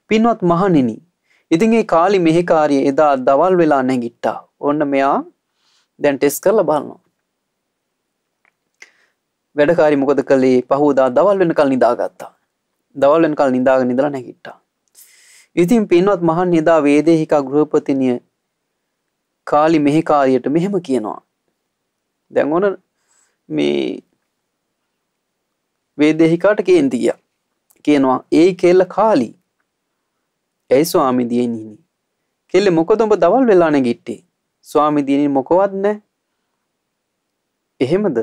පින්වත් මහණෙනි, ඉතින් ඒ කාලි මෙහි කාර්යය එදා දවල් වෙලා නැගිට්ටා. ඔන්න මෙයා දැන් ටෙස්ට් කරලා බලනවා. වැඩකාරි මොකද කළේ? පහුවදා දවල් වෙනකල් නිදාගත්තා. දවල් වෙනකල් නිදාගෙන ඉඳලා නැගිට්ටා. ඉතින් පින්වත් මහන් නිදා වේදේහිකා ගෘහපතිනිය කාලි මෙහි කාරියට මෙහෙම කියනවා. දැන් ඕන මේ වේදේහිකාට කේන්ති ගියා. කියනවා "ඒයි කෙල්ල කාලි." "ඇයි ස්වාමී දියණිනි?" "කෙල්ල මොකද උඹ දවල් වෙලා නැගිට්ටේ?" "ස්වාමී දියණිනි මොකවත් නැහැ." "එහෙමද?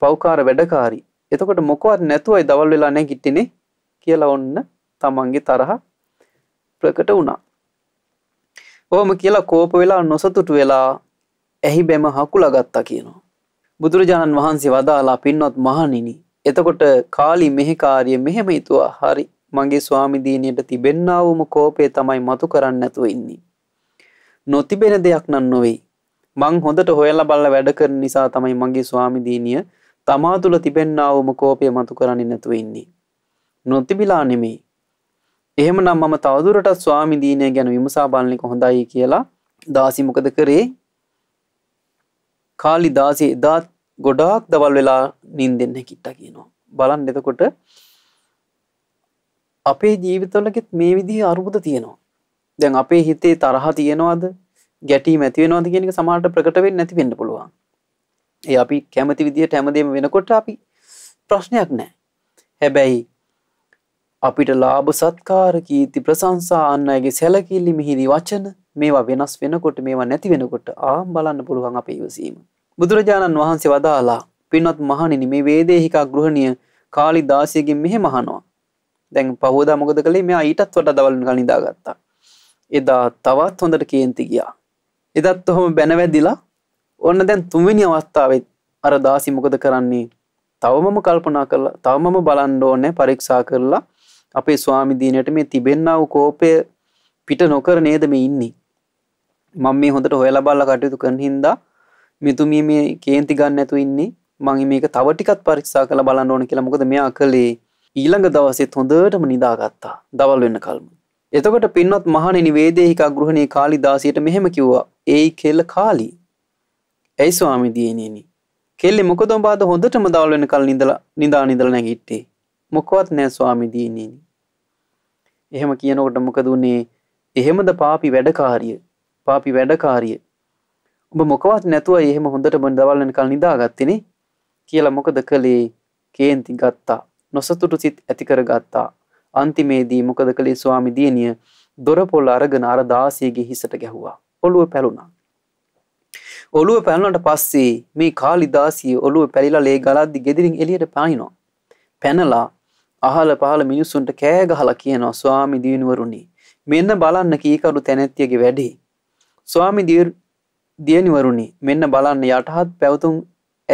පව්කාර වැඩකාරී. එතකොට මොකවත් නැතුවයි දවල් වෙලා නැගිටින්නේ?" කියලා ඔන්න තමන්ගේ තරහ ප්‍රකට වුණා. ඔහොම කියලා කෝප වෙලා නොසතුටු වෙලා ඇහි බැම හකුලගත්තා කියනවා. බුදුරජාණන් වහන්සේ වදාලා පින්වත් මහණෙනි. එතකොට කාලි මෙහි කාර්ය මෙහෙම හිතුවා හරි මගේ ස්වාමි දිනියට තිබෙන්නා වූම කෝපය තමයි මතු කරන්න නැතුව ඉන්නේ. නොතිබෙන දෙයක් නම් නොවේ. මං හොඳට හොයලා බලලා වැඩ කරන නිසා තමයි මගේ ස්වාමි දිනිය තමා තුල තිබෙන්නා වූම කෝපය මතු කරන්නේ නැතුව ඉන්නේ. නොතිබිලා නෙමෙයි එහෙමනම් මම තවදුරටත් ස්වාමිදීනය ගැන විමසා බලන්නේ කොහොඳයි කියලා දාසි මොකද කරේ? කාලි දාසි එදාත් ගොඩාක් දවල් වෙලා නිින්දෙන්න කිට්ටා කියනවා. බලන්න එතකොට අපේ ජීවිතවලකෙත් මේ විදිහේ අරුබුද තියෙනවා. දැන් අපේ හිතේ තරහ තියෙනවද? ගැටීම් ඇති වෙනවද කියන එක සමහරට ප්‍රකට වෙන්නේ නැති වෙන්න පුළුවන්. ඒ අපි කැමති විදිහට හැමදේම වෙනකොට අපි ප්‍රශ්නයක් නැහැ. හැබැයි අපිට ලාභ සත්කාර කීර්ති ප්‍රශංසා අන් අයගේ සැලකිලි මිහිරි වචන මේවා වෙනස් වෙනකොට මේවා නැති වෙනකොට ආම් බලන්න පුළුවන් අපේ ඉවසීම. බුදුරජාණන් වහන්සේ වදාලා පින්වත් මහණෙනි මේ වේදේහිකා ගෘහණිය කාලිදාසියගෙන් මෙහෙම අහනවා. දැන් පහෝදා මොකද කළේ මෙයා ඊටත් වඩා දවල් නිකන් නිදාගත්තා. එදා තවත් හොඳට කේන්ති ගියා. එදත් ඔහොම බැනවැදිලා ඔන්න දැන් තුන්වෙනි අවස්ථාවෙත් අර දාසි මොකද කරන්නේ? තවමම කල්පනා කරලා තවමම බලන්න ඕනේ පරීක්ෂා කරලා අපේ ස්වාමිදීනයට මේ තිබෙන්නා වූ කෝපය පිට නොකර නේද මේ ඉන්නේ මම මේ හොඳට හොයලා බලලා කටයුතු කරන හින්දා මෙතුමිය මේ කේන්ති ගන්න නැතු ඉන්නේ මම මේක තව ටිකක් පරීක්ෂා කරලා බලන්න ඕන කියලා මොකද මෙයා කළේ ඊළඟ දවසෙත් හොඳටම නිදාගත්තා දවල් වෙන්න කලින් එතකොට පින්වත් මහණෙනි වේදේහිකා ගෘහණී කාලිදාසියට මෙහෙම කිව්වා ඒයි කෙල්ල කාලි ඇයි ස්වාමී දියණියනි කෙල්ලේ මොකද උඹ අද හොඳටම දවල් වෙනකල් නිදලා නිදා නිදලා නැගිට්ටේ මොකවත් නෑ ස්වාමී දියණියනි එහෙම කියනකොට මොකද උනේ එහෙමද පාපි වැඩකාරිය පාපි වැඩකාරිය ඔබ මොකවත් නැතුව එහෙම හොඳට බොන දවල් වෙනකල් නිදාගත්තනේ කියලා මොකද කළේ කේන්ති ගත්තා නොසතුටු සිත් ඇති කරගත්තා අන්තිමේදී මොකද කළේ ස්වාමි දියණිය දොර පොළ අරගෙන අර දාසියගේ හිසට ගැහුවා ඔළුව පැලුණා ඔළුව පැනලට පස්සේ මේ කාලි දාසිය ඔළුව පැලිලා ලේ ගලද්දි ගෙදරින් එළියට පානිනවා පැනලා අහල පහල මිනිස්සුන්ට කෑ ගහලා කියනවා ස්වාමි දියණිවරුනි මෙන්න බලන්න කීකරු තැනැත්තියගේ වැඩේ ස්වාමි දියණිවරුනි මෙන්න බලන්න යටහත් පැවතුම්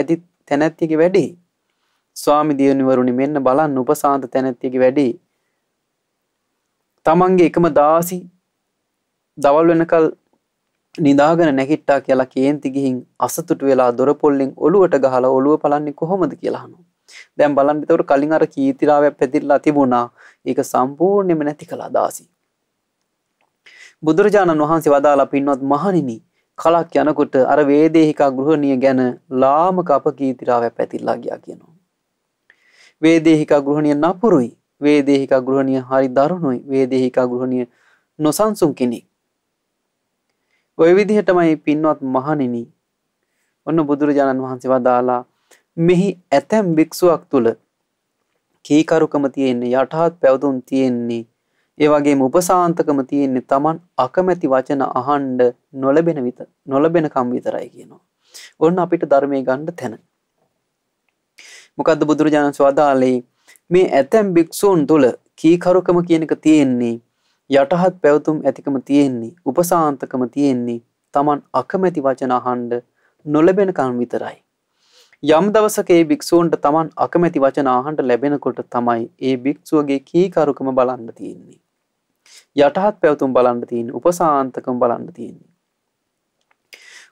ඇති තැනැත්තියගේ වැඩේ ස්වාමි දියණිවරුනි මෙන්න බලන්න උපසාන්ත තැනැත්තියගේ වැඩේ තමන්ගේ එකම දාසි දවල් වෙනකල් නිදාගෙන නැගිට්ටා කියලා කේන්ති ගිහින් අසතුටු වෙලා දොරපොල්ලෙන් ඔලුවට ගහලා ඔලුව පලන්නේ කොහොමද කියලා අහනවා දැන් බලන්න එතකොට කලින් අර කීර්තිලාවයක් පැතිරලා තිබුණා. ඒක සම්පූර්ණයෙන්ම නැති කළා දාසි. බුදුරජාණන් වහන්සේ වදාලා පින්වත් මහණෙනි කලක් යනකොට අර වේදේහිකා ගෘහණිය ගැන ලාමක අපකීර්තිලාවයක් පැතිරලා ගියා කියනවා. වේදේහිකා ගෘහණිය නපුරුයි. වේදේහිකා ගෘහණිය හරි දරුණුයි. වේදේහිකා ගෘහණිය නොසන්සුන් කෙනෙක්. ඔය විදිහටමයි පින්වත් මහණෙනි ඔන්න බුදුරජාණන් වහන්සේ වදාලා මෙහි ඇතැම් භික්ෂුවක් තුළ කීකරුකම තියෙන්නේ යටහත් පැවතුම් තියෙන්නේ ඒ වගේම උපසාන්තකම තියෙන්නේ Taman අකමැති වචන අහන්න නොලබෙන විත නොලබෙන කම් විතරයි කියනවා. ඔන්න අපිට ධර්මයේ ගන්න තැන. මොකද්ද බුදුරජාණන් වහන්සේ මේ ඇතැම් භික්ෂූන් තුළ කීකරුකම කියන එක තියෙන්නේ යටහත් පැවතුම් ඇතිකම තියෙන්නේ උපසාන්තකම තියෙන්නේ Taman අකමැති වචන අහන්න නොලබෙන කම් විතරයි. යම් දවසක ඒ භික්ෂූන්ට Taman අකමැති වචන අහන්න ලැබෙනකොට තමයි ඒ භික්ෂුවගේ කීකරුකම බලන්න තියෙන්නේ. යටහත් පැවතුම් බලන්න තියෙන්නේ, උපසාන්තකම බලන්න තියෙන්නේ.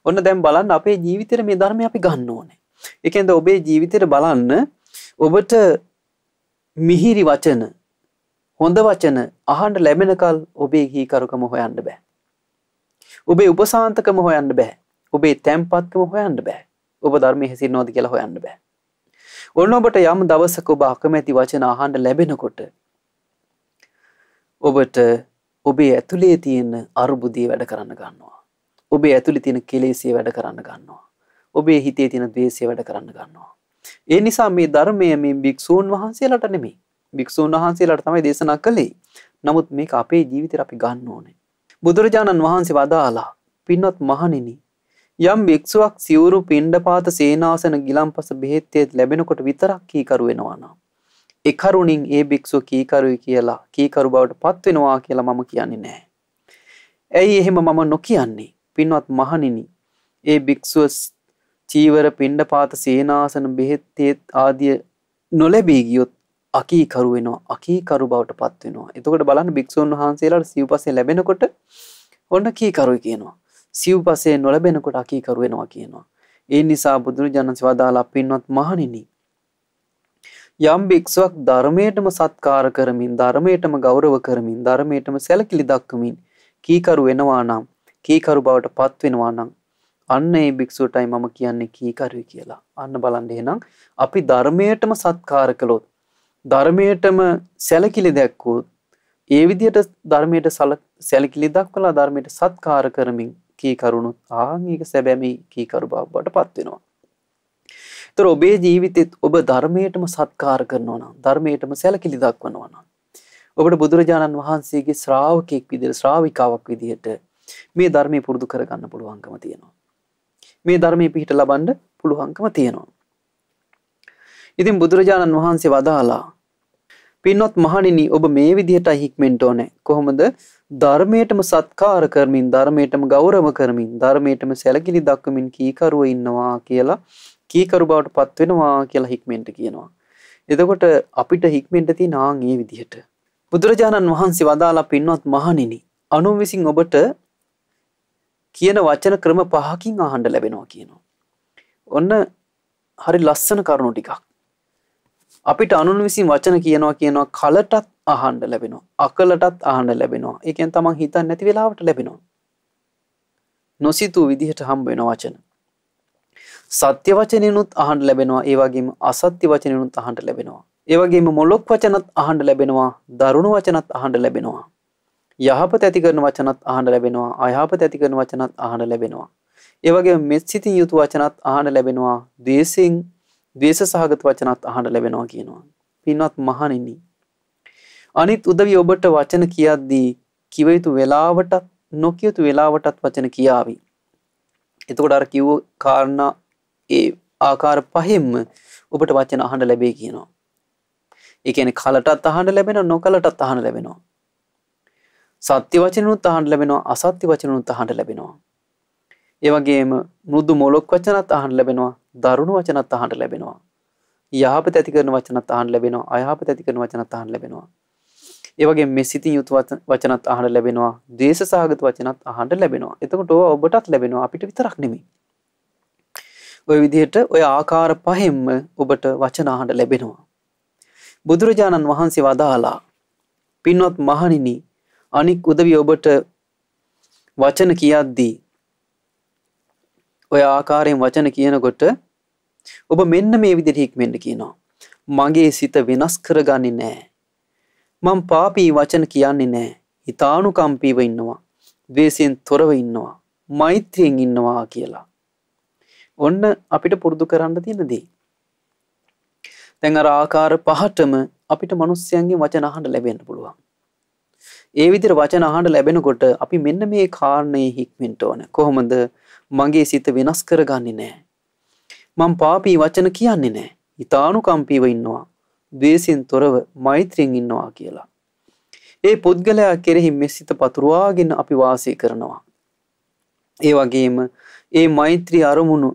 ඔන්න දැන් බලන්න අපේ ජීවිතේට මේ ධර්මය අපි ගන්න ඕනේ. ඒ කියන්නේ ඔබේ ජීවිතේට බලන්න ඔබට මිහිරි වචන හොඳ වචන අහන්න ලැබෙනකල් ඔබේ හීකරුකම හොයන්න බෑ. ඔබේ උපසාන්තකම හොයන්න බෑ. ඔබේ තැම්පත්කම හොයන්න බෑ. ඔබ ධර්මය හැසිරෙනවද කියලා හොයන්න බෑ. ඔන්න ඔබට යම් දවසක ඔබ අකමැති වචන අහන්න ලැබෙනකොට ඔබට ඔබේ ඇතුලේ තියෙන අරුබුදිය වැඩ කරන්න ගන්නවා. ඔබේ ඇතුලේ තියෙන කෙලෙසිය වැඩ කරන්න ගන්නවා. ඔබේ හිතේ තියෙන ද්වේෂය වැඩ කරන්න ගන්නවා. ඒ නිසා මේ ධර්මය මේ භික්ෂූන් වහන්සේලාට නෙමෙයි. භික්ෂූන් වහන්සේලාට තමයි දේශනා කළේ. නමුත් මේක අපේ ජීවිතේට අපි ගන්න ඕනේ. බුදුරජාණන් වහන්සේ වදාලා පින්වත් මහණෙනි යම් භික්ෂුවක් සිවුරු පිණ්ඩපාත සේනාසන ගිලම්පස බෙහෙත්යත් ලැබෙනකොට විතරක් කීකරු වෙනවා නම් ඒ කරුණින් ඒ භික්ෂුව කීකරුයි කියලා කීකරු බවට පත්වෙනවා කියලා මම කියන්නේ නැහැ. ඇයි එහෙම මම නොකියන්නේ? පින්වත් මහණෙනි, ඒ භික්ෂුව චීවර පිණ්ඩපාත සේනාසන බෙහෙත්යත් ආදිය නොලැබී ගියොත් අකීකරු වෙනවා අකීකරු බවට පත්වෙනවා. එතකොට බලන්න භික්ෂුන් වහන්සේලාට සිව්පස්සේ ලැබෙනකොට ඔන්න කීකරුයි කියනවා. සිව්පසේ නොලැබෙනකොට අකීකරු වෙනවා කියනවා. ඒ නිසා බුදුරජාණන්සේ වදාලා පින්වත් මහණෙනි යම් භික්ෂුවක් ධර්මයටම සත්කාර කරමින් ධර්මයටම ගෞරව කරමින් ධර්මයටම සැලකිලි දක්වමින් කීකරු වෙනවා නම් කීකරු බවට පත් වෙනවා නම් අන්න ඒ භික්ෂුවටයි මම කියන්නේ කීකරුයි කියලා. අන්න බලන්න එහෙනම් අපි ධර්මයටම සත්කාර කළොත් ධර්මයටම සැලකිලි දැක්වුවොත් ඒ විදිහට ධර්මයට සැලකිලි දක්වලා ධර්මයට සත්කාර කරමින් කීකරුණුත් ආංගික සැබැමි කීකරු බව බවට පත්වෙනවා. තොර ඔබේ ජීවිතෙත් ඔබ ධර්මයටම සත්කාර කරනවා නම් ධර්මයටම සැලකිලි දක්වනවා නම් ඔබට බුදුරජාණන් වහන්සේගේ ශ්‍රාවකෙක් විදිහට ශ්‍රාවිකාවක් විදිහට මේ ධර්මය පුරුදු කරගන්න පුළුවන්කම තියෙනවා. මේ ධර්මයේ පිහිට ලබන්න පුළුවන්කම තියෙනවා. ඉතින් බුදුරජාණන් වහන්සේ වදාලා පින්වත් මහණෙනි ඔබ මේ විදිහට හික්මෙන්න ඕනේ. කොහොමද? ධර්මයටම සත්කාර කරමින්, ධර්මයටම ගෞරව කරමින්, ධර්මයටම සැලකිලි දක්වමින් කීකරුව ඉන්නවා කියලා කීකරු බවට පත් වෙනවා කියලා හික්මෙන්ට කියනවා. එතකොට අපිට හික්මෙන්ට තියෙන ආන් මේ විදිහට. බුදුරජාණන් වහන්සේ වදාලා පින්වත් මහණෙනි, අනුන් විසින් ඔබට කියන වචන ක්‍රම පහකින් අහන්න ලැබෙනවා කියනවා. ඔන්න හරි ලස්සන කරුණු ටිකක්. අපිට අනුන් විසින් වචන කියනවා කියනවා කලටත් අහන්ඩ ලැබෙනවා අකලටත් අහන්ඩ ලැබෙනවා එකෙන් තමන් හිතන් නැති වෙලාවට ලැබෙනවා නොසිතූ විදිහට හම්බ වෙන වචන සත්‍ය වචනයනුත් අහන්ඩ ලැබෙනවා ඒවගේම අසත්‍ය වචනයනුත් අහන්ඩ ලැබෙනවා ඒවගේම මොලොක් වචනත් අහන්ඩ ලැබෙනවා දරුණු වචනත් අහන්ඩ ලැබෙනවා යහපත ඇති කරන වචනත් අහන ලැබෙනවා අයහපත ඇති කරන වචනත් අහන ලැබෙනවා. ඒවගේ මෙත් සිතින් යුතු වචනත් අහන ලැබෙනවා දේසිං ද්වේෂ සහගත වචනත් අහන්න ලැබෙනවා කියනවා. පින්වත් මහණෙනි. අනිත් උදවිය ඔබට වචන කියද්දී කිව යුතු වෙලාවටත් නොකිය යුතු වෙලාවටත් වචන කියාවි. එතකොට අර කිව්ව කාරණා ඒ ආකාර පහෙන්ම ඔබට වචන අහන්න ලැබේ කියනවා. ඒ කියන්නේ කලටත් අහන්න ලැබෙනවා නොකලටත් අහන්න ලැබෙනවා. සත්‍ය වචනනුත් අහන්න ලැබෙනවා අසත්‍ය වචනනුත් අහන්න ලැබෙනවා. ඒ වගේම මෘදු මොලොක් වචනත් අහන්න ලැබෙනවා, දරුණු වචනත් අහන්න ලැබෙනවා. යහපත ඇති කරන වචනත් අහන්න ලැබෙනවා, අයහපත ඇති කරන වචනත් අහන්න ලැබෙනවා. ඒ වගේ මේ සිතින් යුතු වචනත් අහන්න ලැබෙනවා, ද්වේෂ සහගත වචනත් අහන්න ලැබෙනවා. එතකොට ඕවා ඔබටත් ලැබෙනවා, අපිට විතරක් නෙමෙයි. ඔය විදිහට ඔය ආකාර පහෙන්ම ඔබට වචන අහන්න ලැබෙනවා. බුදුරජාණන් වහන්සේ වදාලා පින්වත් මහණෙනි අනික් උදවිය ඔබට වචන කියද්දී ඔය ආකාරයෙන් වචන කියනකොට ඔබ මෙන්න මේ විදිහට හික්මෙන්න කියනවා. මගේ සිත වෙනස් කරගන්නේ නෑ. මම පාපී වචන කියන්නේ නෑ. හිතානුකම්පීව ඉන්නවා. ද්වේෂයෙන් තොරව ඉන්නවා. මෛත්‍රියෙන් ඉන්නවා කියලා. ඔන්න අපිට පුරුදු කරන්න තියෙන දේ. දැන් අර ආකාර පහටම අපිට මිනිස්යන්ගේ වචන අහන්න ලැබෙන්න පුළුවන්. ඒ විදිහට වචන අහන්න ලැබෙනකොට අපි මෙන්න මේ කාරණේ හික්මෙන්න ඕන. කොහොමද? මගේ සිත වෙනස් කරගන්නේ නෑ. මං පාපී වචන කියන්නේ නෑ. ඉතානුකම්පීව ඉන්නවා. දවේසින් තොරව මෛත්‍රියෙන් ඉන්නවා කියලා. ඒ පුද්ගලයා කෙරෙහි මෙසිත පතුරවාගෙන අපි වාසය කරනවා. ඒ වගේම ඒ මෛත්‍රී අරමුණු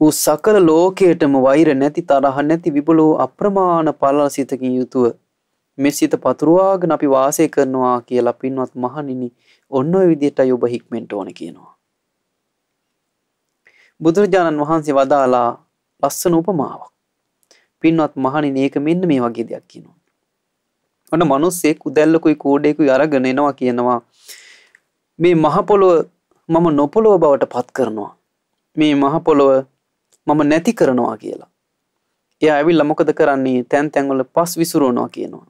වූ සකල ලෝකයටම වෛර නැති තරහ නැති විබලෝ අප්‍රමාණ පලල සිතකින් යුතුව මේ සිත පතුරවාගෙන අපි වාසය කරනවා කියලා පින්වත් මහණෙනි ඔන්න ඔය විදිහටයි ඔබ හික්මෙන්ට ඕන කියනවා බුදුරජාණන් වහන්සේ වදාලා ලස්සන උපමාවක්. පින්වත් මහණෙනි මේක මෙන්න මේ වගේ දෙයක් කියනවා. ඔන්න මිනිස්සෙක් උදැල්ලකුයි කෝඩේකුයි අරගෙන එනවා කියනවා. මේ මහ මම නොපොළොව බවට පත් කරනවා. මේ මහ මම නැති කරනවා කියලා. එයා ඇවිල්ලා මොකද කරන්නේ? තැන් තැන්වල පස් විසිරුවනවා කියනවා.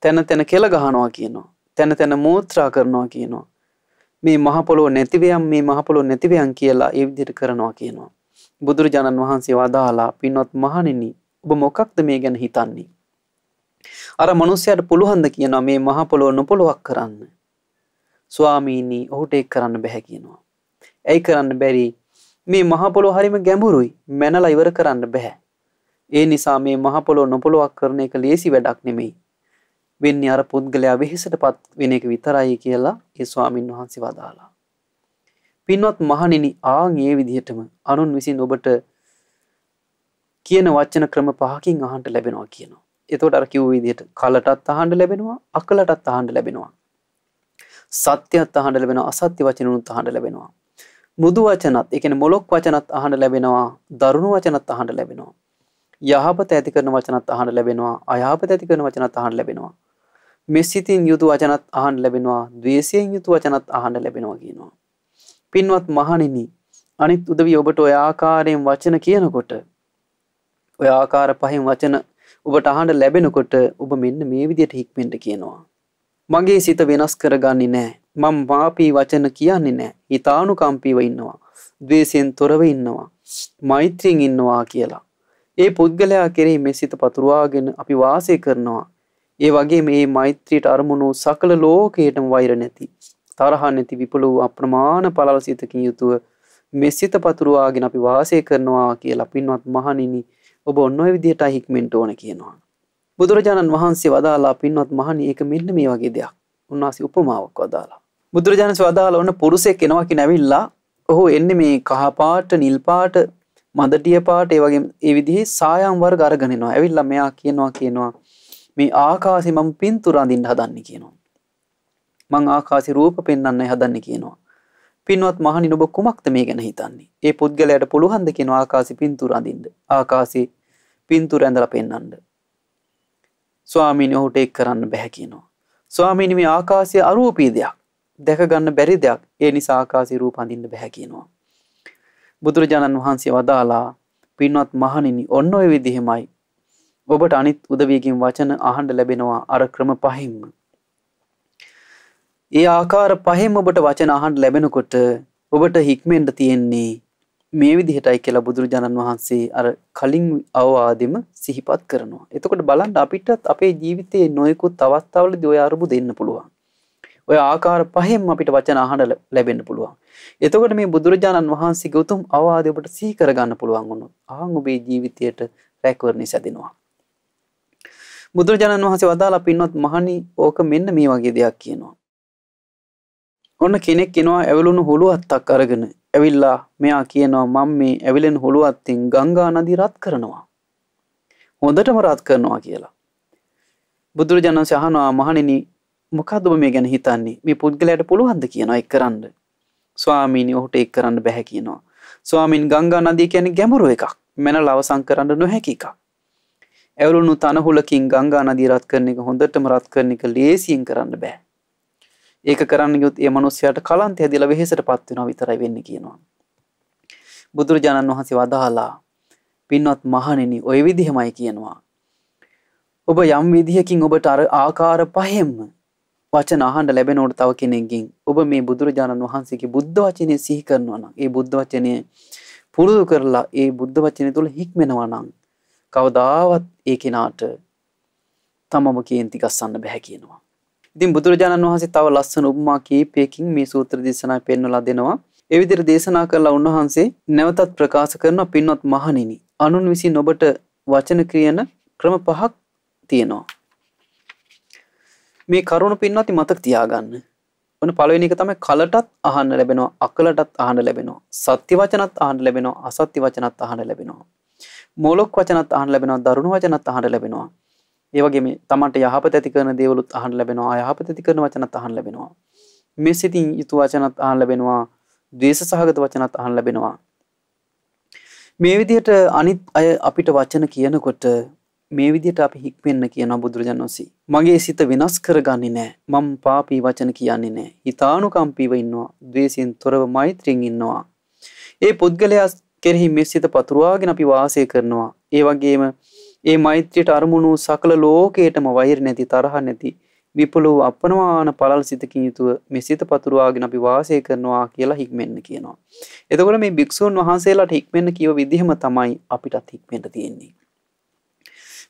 තැන තැන කෙල ගහනවා කියනවා. තැන තැන මෝත්‍රා කරනවා කියනවා. මේ මහ පොළොව නැතිවයන් මේ මහ පොළොව නැතිවයන් කියලා ඒ විදිහට කරනවා කියනවා. බුදුරජාණන් වහන්සේ වදාලා පින්වත් මහණෙනි ඔබ මොකක්ද මේ ගැන හිතන්නේ? අර මිනිස්යාට පුළුවන් ද කියනවා මේ මහ පොළොව නොපොළොවක් කරන්න. ස්වාමීනි ඔහුට ඒක කරන්න බෑ කියනවා. ඇයි කරන්න බැරි? මේ මහ පොළොව හරීම ගැඹුරුයි. මැනලා ඉවර කරන්න බෑ. ඒ නිසා මේ මහ පොළොව නොපොළොවක් කරන එක ලේසි වැඩක් නෙමෙයි. වෙන්නේ අර පුද්ගලයා වෙහෙසටපත් වෙන එක විතරයි කියලා ඒ ස්වාමින් වහන්සේ වදාලා. පින්වත් මහණෙනි ආන් ඒ විදිහටම අනුන් විසින් ඔබට කියන වචන ක්‍රම පහකින් අහන්න ලැබෙනවා කියනවා. එතකොට අර කිව්ව විදිහට කලටත් අහන්න ලැබෙනවා, අකලටත් අහන්න ලැබෙනවා. සත්‍යත් අහන්න ලැබෙනවා, අසත්‍ය වචනුත් අහන්න ලැබෙනවා. මෘදු වචනත් ඒ කියන්නේ මොලොක් වචනත් අහන්න ලැබෙනවා, දරුණු වචනත් අහන්න ලැබෙනවා. යහපත ඇති කරන වචනත් අහන්න ලැබෙනවා, අයහපත ඇති කරන වචනත් අහන්න ලැබෙනවා. මේ සිතින් යුතු වචනත් අහන්න ලැබෙනවා ද්වේෂයෙන් යුතු වචනත් අහන්න ලැබෙනවා කියනවා. පින්වත් මහණෙනි අනිත් උදවිය ඔබට ඔය ආකාරයෙන් වචන කියනකොට ඔය ආකාර පහෙන් වචන ඔබට අහන්න ලැබෙනකොට ඔබ මෙන්න මේ විදිහට හික්මෙන්ට කියනවා. මගේ සිත වෙනස් කරගන්නේ නැහැ. මම මාපී වචන කියන්නේ නැහැ. හිතානුකම්පීව ඉන්නවා. ද්වේෂයෙන් තොරව ඉන්නවා. මෛත්‍රියෙන් ඉන්නවා කියලා. ඒ පුද්ගලයා කෙරෙහි මේ සිත පතුරවාගෙන අපි වාසය කරනවා. ඒ වගේ මේ මෛත්‍රියට අරමුණු සකල ලෝකයටම වෛර නැති තරහ නැති විපල වූ අප්‍රමාණ පළල් සිතකින් යුතුව මේ සිත පතුරවාගෙන අපි වාසය කරනවා කියලා පින්වත් මහණෙනි ඔබ ඔන්න ඔය විදිහටයි හික්මෙන්ට ඕන කියනවා. බුදුරජාණන් වහන්සේ වදාලා පින්වත් මහණි ඒක මෙන්න මේ වගේ දෙයක්. උන්වහන්සේ උපමාවක් වදාලා. බුදුරජාණන් වදාලා ඔන්න පුරුෂයෙක් එනවා කියන ඇවිල්ලා ඔහු එන්නේ මේ කහ පාට, නිල් පාට, මදටිය පාට ඒ වගේ ඒ විදිහේ සායම් වර්ග අරගෙන එනවා. ඇවිල්ලා මෙයා කියනවා කියනවා මේ ආකාසි මම පින්තුරඳින් හදන්න කියනවා. මං ආකාසි රූප පෙන්වන්න හදන්න කියනවා. පින්වත් මහනි ඔබ කුමක්ද මේ ගැන හිතන්නේ? ඒ පුද්ගලයාට පුළුවන් ද කියන ආකාසි පින්තුරඳින්ද? ආකාසි පින්තුර ඇඳලා පෙන්වන්න. ස්වාමීන් ඔහුට ඒක කරන්න බෑ කියනවා. ස්වාමීන් මේ ආකාසය අරූපී දෙයක්. දැක ගන්න බැරි දෙයක්. ඒ නිසා ආකාසි රූප අඳින්න බෑ කියනවා. බුදුරජාණන් වහන්සේ වදාලා පින්වත් මහණෙනි ඔන්න ඔය විදිහමයි ඔබට අනිත් උදවියකින් වචන අහන්ඩ ලැබෙනවා අර ක්‍රම පහෙන්ම. ඒ ආකාර පහෙන් ඔබට වචන අහන්ඩ ලැබෙනකොට ඔබට හික්මෙන්ට තියෙන්නේ මේ විදිහටයි කියලා බුදුරජාණන් වහන්සේ අර කලින් අවවාදෙම සිහිපත් කරනවා. එතකොට බලන්න අපිටත් අපේ ජීවිතයේ නොයෙකුත් අවස්ථාවලදී ඔය අරුබු දෙන්න පුළුවන්. ඔය ආකාර පහෙන් අපිට වචන අහන්න ලැබෙන්න පුළුවන්. එතකොට මේ බුදුරජාණන් වහන්සේගේ උතුම් අවවාදය ඔබට සිහි කරගන්න පුළුවන් වුණොත් ආන් ඔබේ ජීවිතයට රැකවරණය සැදෙනවා. බුදුරජාණන් වහන්සේ වදාලා පින්නොත් මහණි ඕක මෙන්න මේ වගේ දෙයක් කියනවා. ඔන්න කෙනෙක් එනවා ඇවිලුණු හුළු අත්තක් අරගෙන ඇවිල්ලා මෙයා කියනවා මම මේ ඇවිලෙන හුළු අත්තින් ගංගා නදී රත් කරනවා. හොඳටම රත් කරනවා කියලා. බුදුරජාණන් සහනවා මහණෙනි මොකද්ද ඔබ මේ ගැන හිතන්නේ? මේ පුද්ගලයාට පුළුවන්ද කියනවා එක් කරන්න. ස්වාමීනි ඔහුට එක් කරන්න බෑ කියනවා. ස්වාමින් ගංගා නදී කියන්නේ ගැඹුරු එකක්. මැනල අවසන් කරන්න නොහැකි එකක්. ඇවලුණු තනහුලකින් ගංගා නදී රත් කරන එක හොඳටම රත් කරන එක ලේසියෙන් කරන්න බෑ. ඒක කරන්න යුත් ඒ මිනිස්යාට කලන්තය හැදිලා වෙහෙසට පත් වෙනවා විතරයි වෙන්නේ කියනවා. බුදුරජාණන් වහන්සේ වදාලා පින්වත් මහණෙනි ওই විදිහමයි කියනවා. ඔබ යම් විදිහකින් ඔබට අර ආකාර පහෙම වචන අහන්න ලැබෙනවට තව කෙනෙක්ගෙන් ඔබ මේ බුදුරජාණන් වහන්සේගේ බුද්ධ වචනය සිහි කරනවා නම් ඒ බුද්ධ වචනය පුරුදු කරලා ඒ බුද්ධ වචනය තුළ හික්මෙනවා නම් කවදාවත් ඒ කෙනාට තමම කේන්ති ගස්සන්න බැහැ කියනවා. ඉතින් බුදුරජාණන් වහන්සේ තව ලස්සන උපමා කීපයකින් මේ සූත්‍ර දේශනා පෙන්වලා දෙනවා. ඒ විදිහට දේශනා කරලා උන්වහන්සේ නැවතත් ප්‍රකාශ කරන පින්වත් මහණෙනි, අනුන් විසින් ඔබට වචන ක්‍රියන ක්‍රම පහක් තියෙනවා. මේ කරුණු පින්වත් මතක තියාගන්න. ඔන්න පළවෙනි එක තමයි කලටත් අහන්න ලැබෙනවා, අකලටත් අහන්න ලැබෙනවා, සත්‍ය වචනත් අහන්න ලැබෙනවා, අසත්‍ය වචනත් අහන්න ලැබෙනවා. මූලොක් වචනත් අහන්න ලැබෙනවා දරුණු වචනත් අහන්න ලැබෙනවා ඒ වගේම තමන්ට යහපත ඇති කරන දේවලුත් අහන්න ලැබෙනවා අයහපත ඇති කරන වචනත් අහන්න ලැබෙනවා මේ සිතින් යුතු වචනත් අහන්න ලැබෙනවා ද්වේෂ සහගත වචනත් අහන්න ලැබෙනවා මේ විදිහට අනිත් අය අපිට වචන කියනකොට මේ විදිහට අපි හික්මෙන්න කියනවා බුදුරජාණන් වහන්සේ. මගේ සිත වෙනස් කරගන්නේ නැහැ. මම පාපී වචන කියන්නේ නැහැ. හිතානුකම්පීව ඉන්නවා. ද්වේෂයෙන් තොරව මෛත්‍රියෙන් ඉන්නවා. ඒ පුද්ගලයා කෙරෙහි මෙසිත පතුරවාගෙන අපි වාසය කරනවා. ඒ වගේම ඒ මෛත්‍රියට අරමුණු සකල ලෝකයටම වෛර නැති තරහ නැති විපුල වූ අපනවාන පළල් සිතකින් යුතුව මේ සිත පතුරවාගෙන අපි වාසය කරනවා කියලා හික්මෙන්න කියනවා. එතකොට මේ භික්ෂුන් වහන්සේලාට හික්මෙන්න කියව විදිහම තමයි අපිටත් හික්මෙන්න තියෙන්නේ.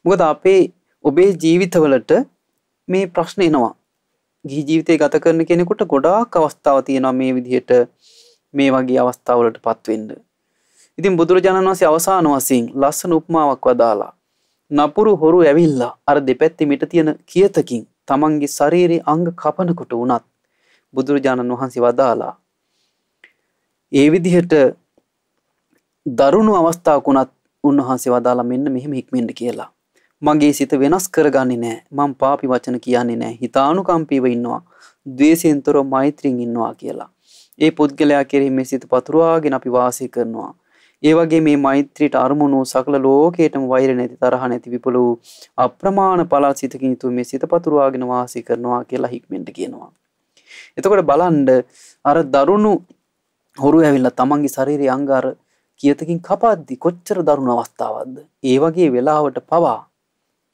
මොකද අපේ ඔබේ ජීවිතවලට මේ ප්‍රශ්න එනවා. ගිහි ජීවිතය ගත කරන කෙනෙකුට ගොඩාක් අවස්ථාව තියෙනවා මේ විදිහට මේ වගේ අවස්ථාවලටපත් වෙන්න. ඉතින් බුදුරජාණන් වහන්සේ අවසාන වශයෙන් ලස්සන උපමාවක් වදාලා නපුරු හොරු ඇවිල්ලා අර දෙපැත්තේ මිට තියෙන කියතකින් තමන්ගේ ශරීරයේ අංග කපනකොට වුණත් බුදුරජාණන් වහන්සේ වදාලා ඒ විදිහට දරුණු අවස්ථාවක් වුණත් උන්වහන්සේ වදාලා මෙන්න මෙහෙම හික්මෙන්න කියලා මගේ සිත වෙනස් කරගන්නේ නෑ මං පාපි වචන කියන්නේ නෑ හිතානුකම්පීව ඉන්නවා ද්වේෂයෙන්තරව මෛත්‍රියෙන් ඉන්නවා කියලා ඒ පුද්ගලයා කෙරෙහි මේ සිත පතුරවාගෙන අපි වාසය කරනවා ඒ වගේ මේ මෛත්‍රීට අරමුණු සකල ලෝකයටම වෛර නැති තරහ නැති විපල වූ අප්‍රමාණ පළාත් සිතකින් යුතු මේ සිත පතුරවාගෙන වාසය කරනවා කියලා හික්මෙන්ට කියනවා. එතකොට බලන්ඩ අර දරුණු හොරු ඇවිල්ල තමන්ගේ ශරීරය අංගාර කියතකින් කපද්දි කොච්චර දරුණ අවස්ථාවක්ද. ඒ වගේ වෙලාවට පවා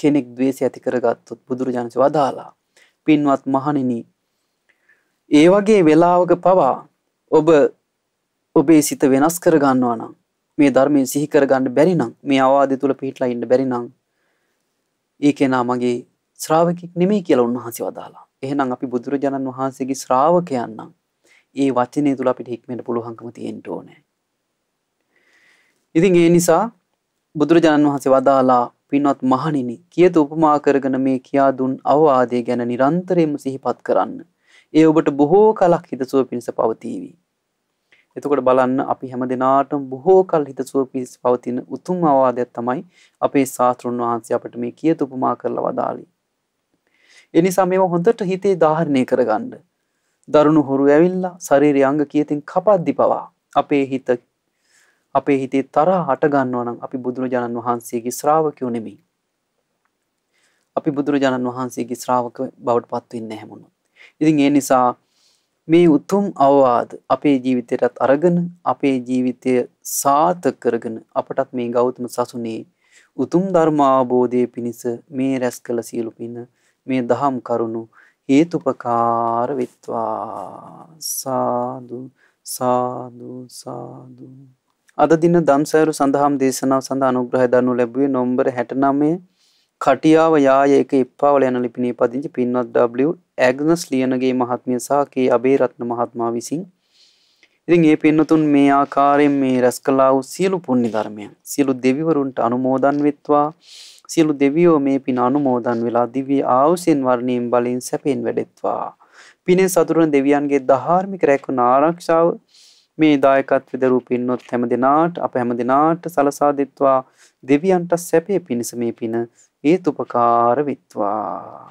කෙනෙක් දවේශ ඇති කරගත්තුත් බුදුරජාණන්ස වදාලා පින්වත් මහණෙන ඒ වගේ වෙලාවක පවා ඔබ ඔබේ සිත වෙනස් කරගන්නවා නම් මේ ධර්මයේ සිහි කරගන්න බැරි නම් මේ අවවාදය තුල පිහිටලා ඉන්න බැරි නම් ඒ කෙනා මගේ ශ්‍රාවකෙක් නෙමෙයි කියලා උන්වහන්සේ වදාලා. එහෙනම් අපි බුදුරජාණන් වහන්සේගේ ශ්‍රාවකයන් නම් ඒ වචනේ තුල අපිට හික්මෙන්න පුළුවන්කම තියෙන්න ඕනේ. ඉතින් ඒ නිසා බුදුරජාණන් වහන්සේ වදාලා පින්වත් මහණෙනි කියත උපමා කරගෙන මේ කියා දුන් අවවාදය ගැන නිරන්තරයෙන්ම සිහිපත් කරන්න. ඒ ඔබට බොහෝ කලක් හිතසුව පිණිස පවතිවි. එතකොට බලන්න අපි හැම දෙනාටම බොහෝ කල් හිත සුව පිහිට පවතින උතුම් අවවාදයක් තමයි අපේ ශාස්ත්‍රුන් වහන්සේ අපට මේ කියත උපමා කරලා වදාළේ. ඒ නිසා මේව හොඳට හිතේ ධාරණය කරගන්න. දරුණු හොරු ඇවිල්ලා ශරීරයේ අංග කියතින් කපද්දි පවා අපේ හිත අපේ හිතේ තරහ හට ගන්නවා නම් අපි බුදුරජාණන් වහන්සේගේ ශ්‍රාවකයෝ නෙමෙයි. අපි බුදුරජාණන් වහන්සේගේ ශ්‍රාවක බවට පත් වෙන්නේ නැහැ මොනොත්. ඉතින් ඒ නිසා මේ උතුම් අවවාද අපේ ජීවිතයටත් අරගෙන අපේ ජීවිතය සාර්ථක කරගෙන අපටත් මේ ගෞතම සසුනේ උතුම් ධර්ම අවබෝධයේ පිණිස මේ රැස් කළ සියලු පින මේ දහම් කරුණු හේතුපකාර විත්වා සාදු සාදු සාදු අද දින දම්සෑරු සඳහම් දේශනාව සඳහා අනුග්‍රහය දනු ලැබුවේ නොම්බර 69 කටියාව යායේක ඉප්පාවල යන ලිපිනේ පදිංචි පින්වත් W ඇග්නස් ලියනගේ මහත්මිය සහ කේ අබේරත්න මහත්මයා විසින් ඉතින් මේ පින්නතුන් මේ ආකාරයෙන් මේ රැස් කළා වූ සියලු පුණ්‍ය ධර්මයන් සියලු දෙවිවරුන්ට අනුමෝදන් වෙත්වා සියලු දෙවියෝ මේ පින අනුමෝදන් වෙලා දිව්‍ය ආයුෂෙන් වර්ණීම් බලින් සැපෙන් වැඩෙත්වා පිනේ සතුරන දෙවියන්ගේ ධාර්මික රැකුණ ආරක්ෂාව මේ දායකත්ව දරූ පින්නොත් හැම දිනාට අප හැම දිනාට සලසා දෙත්වා දෙවියන්ට සැපේ පිණිස මේ පින හේතුපකාර විත්වා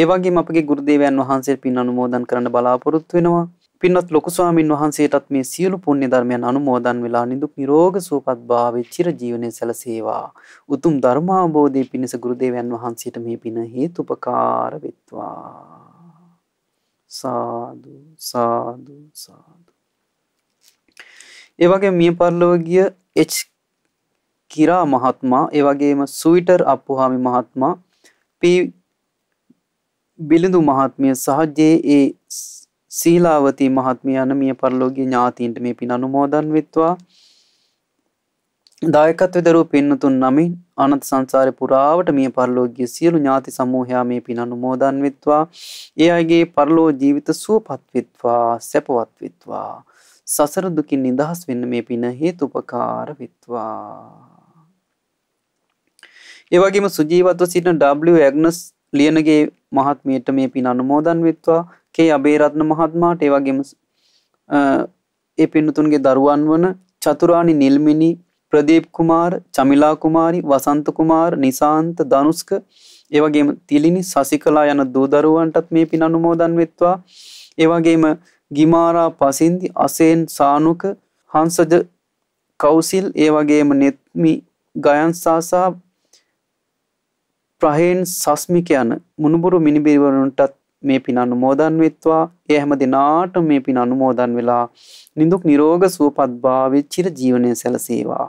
ඒ වගේම අපගේ ගුරුදේවයන් වහන්සේ පින් අනුමෝදන් කරන්න බලාපොරොත්තු වෙනවා. පින්වත් ලොකු ස්වාමින් වහන්සේටත් මේ සියලු පුණ්‍ය ධර්මයන් අනුමෝදන් වෙලා නිදුක් නිරෝග සුවපත් භාවයේ චිර ජීවනයේ සැලසේවා. උතුම් ධර්මාභෝධයේ පිණිස ගුරුදේවයන් වහන්සේට මේ පින හේතුපකාර වෙත්වා. සාදු සාදු සාදු. ඒ වගේ මිය පරලොව ගිය එච් කිරා මහත්මයා ඒ වගේම සුවිටර් අප්පුහාමි මහත්මයා පී බිලිඳු මහත්මිය සහ ජේ සීලාවතී මහත්මිය යන මිය පරලෝකීය ඥාතීන්ට මේ පින් අනුමෝදන් වෙත්වා දායකත්ව දරුව පින්නතුන් නමින් අනත් සංසාරේ පුරාවට මිය පරලෝකීය සියලු ඥාති සමූහයා මේ පින් අනුමෝදන් වෙත්වා. ඒ අයගේ පරලෝ ජීවිත සුවපත් වෙත්වා, සැපවත් වෙත්වා. සසර දුකින් නිදහස් වෙන්න මේ පින හේතුපකාර වෙත්වා. ඒවගේම සුජීවත්ව සිටින W ඇග්නස් ලියනගේ මහත්මියට මේ පින් අනුමෝදන් වෙත්වා කේ අබේරත්න මහත්මාට ඒවගේම ඒ පින්නතුන්ගේ දරුවන් වන චතුරානි නිල්මිනි ප්‍රදීප් කුමාර් චමිලා කුමාරි වසන්ත කුමාර් නිසාන්ත ධනුස්ක ඒවගේම තිලිනි සසිකලා යන දූ දරුවන්ටත් මේ පින් අනුමෝදන් වෙත්වා ඒවගේම ගිමාරා පසින්දි අසේන් සානුක හංසජ කෞසිල් ඒවගේම නෙත්මි ගයන් සාසා ප්‍රහේන් සස්මික යන මුණුබුරු මිනිබිරිවරුන්ටත් මේ පින අනුමෝදන් වෙත්වා ඒ හැම දිනාට මේ පින අනුමෝදන් වෙලා නිදුක් නිරෝග සුවපත් භාවයේ චිර ජීවනයේ සැලසේවා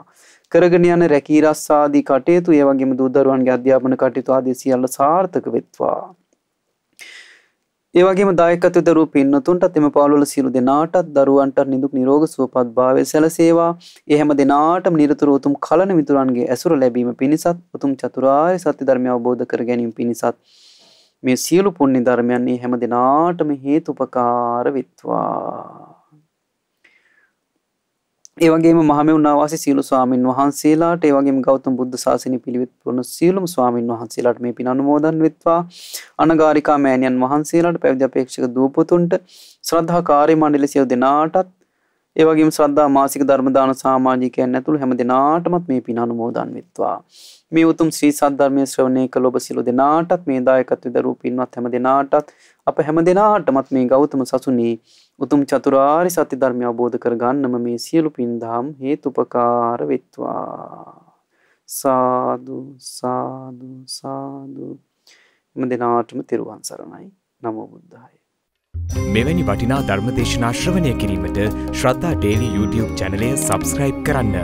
කරගෙන යන රැකී රස්සාදී කටයුතු ඒ වගේම දූ දරුවන්ගේ අධ්‍යාපන කටයුතු ආදී සියල්ල සාර්ථක වෙත්වා ඒවගේ දායකතරු පින්නතුන්ටත් එම පාලුවල සියලු දෙනාටත් දරුවන්ට නිදුක් නිරෝග සුවපත් භාවය සැලසේවා එහෙම දෙනාටම නිරතුරු උතුම් කලන මිතුරන්ගේ ඇසුර ලැබීම පිණිසත් උතුම් චතුරාර්ය සත්‍ය ධර්මය අවබෝධ කර ගැනීම පිණිසත් මේ සියලු පුණ්‍ය ධර්මයන් හැම දිනාටම හේතුපකාර විත්වා ඒවගේම මහමෙවුනාවාසි සියලු ස්වාමින් වහන්සේලාට ඒවගේම ගෞතම බුද්ධ ශාසනය පිළිවෙත් පුරුණු සියලුම ස්වාමින් වහන්සේලාට මේ පින් අනුමෝදන් වෙත්වා අනගාരികා මෑණියන් වහන්සේලාට පැවිදි අපේක්ෂක දූපතුන්ට ශ්‍රද්ධා කාර්ය මණ්ඩල සියලු දෙනාටත් ඒවගේම ශ්‍රද්ධා මාසික ධර්ම දාන සමාජිකයන් ඇතුළු හැම දෙනාටමත් මේ පින් අනුමෝදන් වෙත්වා මේ උතුම් ශ්‍රී සද්ධර්මයේ ශ්‍රවණය කළ ඔබ සියලු දෙනාටත් මේ දායකත්ව දරූ පින්වත් හැම දෙනාටත් අප හැම දෙනාටමත් මේ ගෞතම සසුනේ උතුම් චතුරාරි සත්‍ය ධර්මය අවබෝධ කරගන්නම මේ සියලු පින්දහම් හේතුපකාර වෙත්වා. සාදු සාදු සාදු එම දෙනාටම තෙරුවන් සරණයි නමෝ බුද්ධාය. මෙවැනි වටිනා ධර්මදේශනා ශ්‍රවණය කිරීමට ශ්‍රද්ධා ඩේලි YouTube චැනලය සබස්ක්‍රයිබ් කරන්න.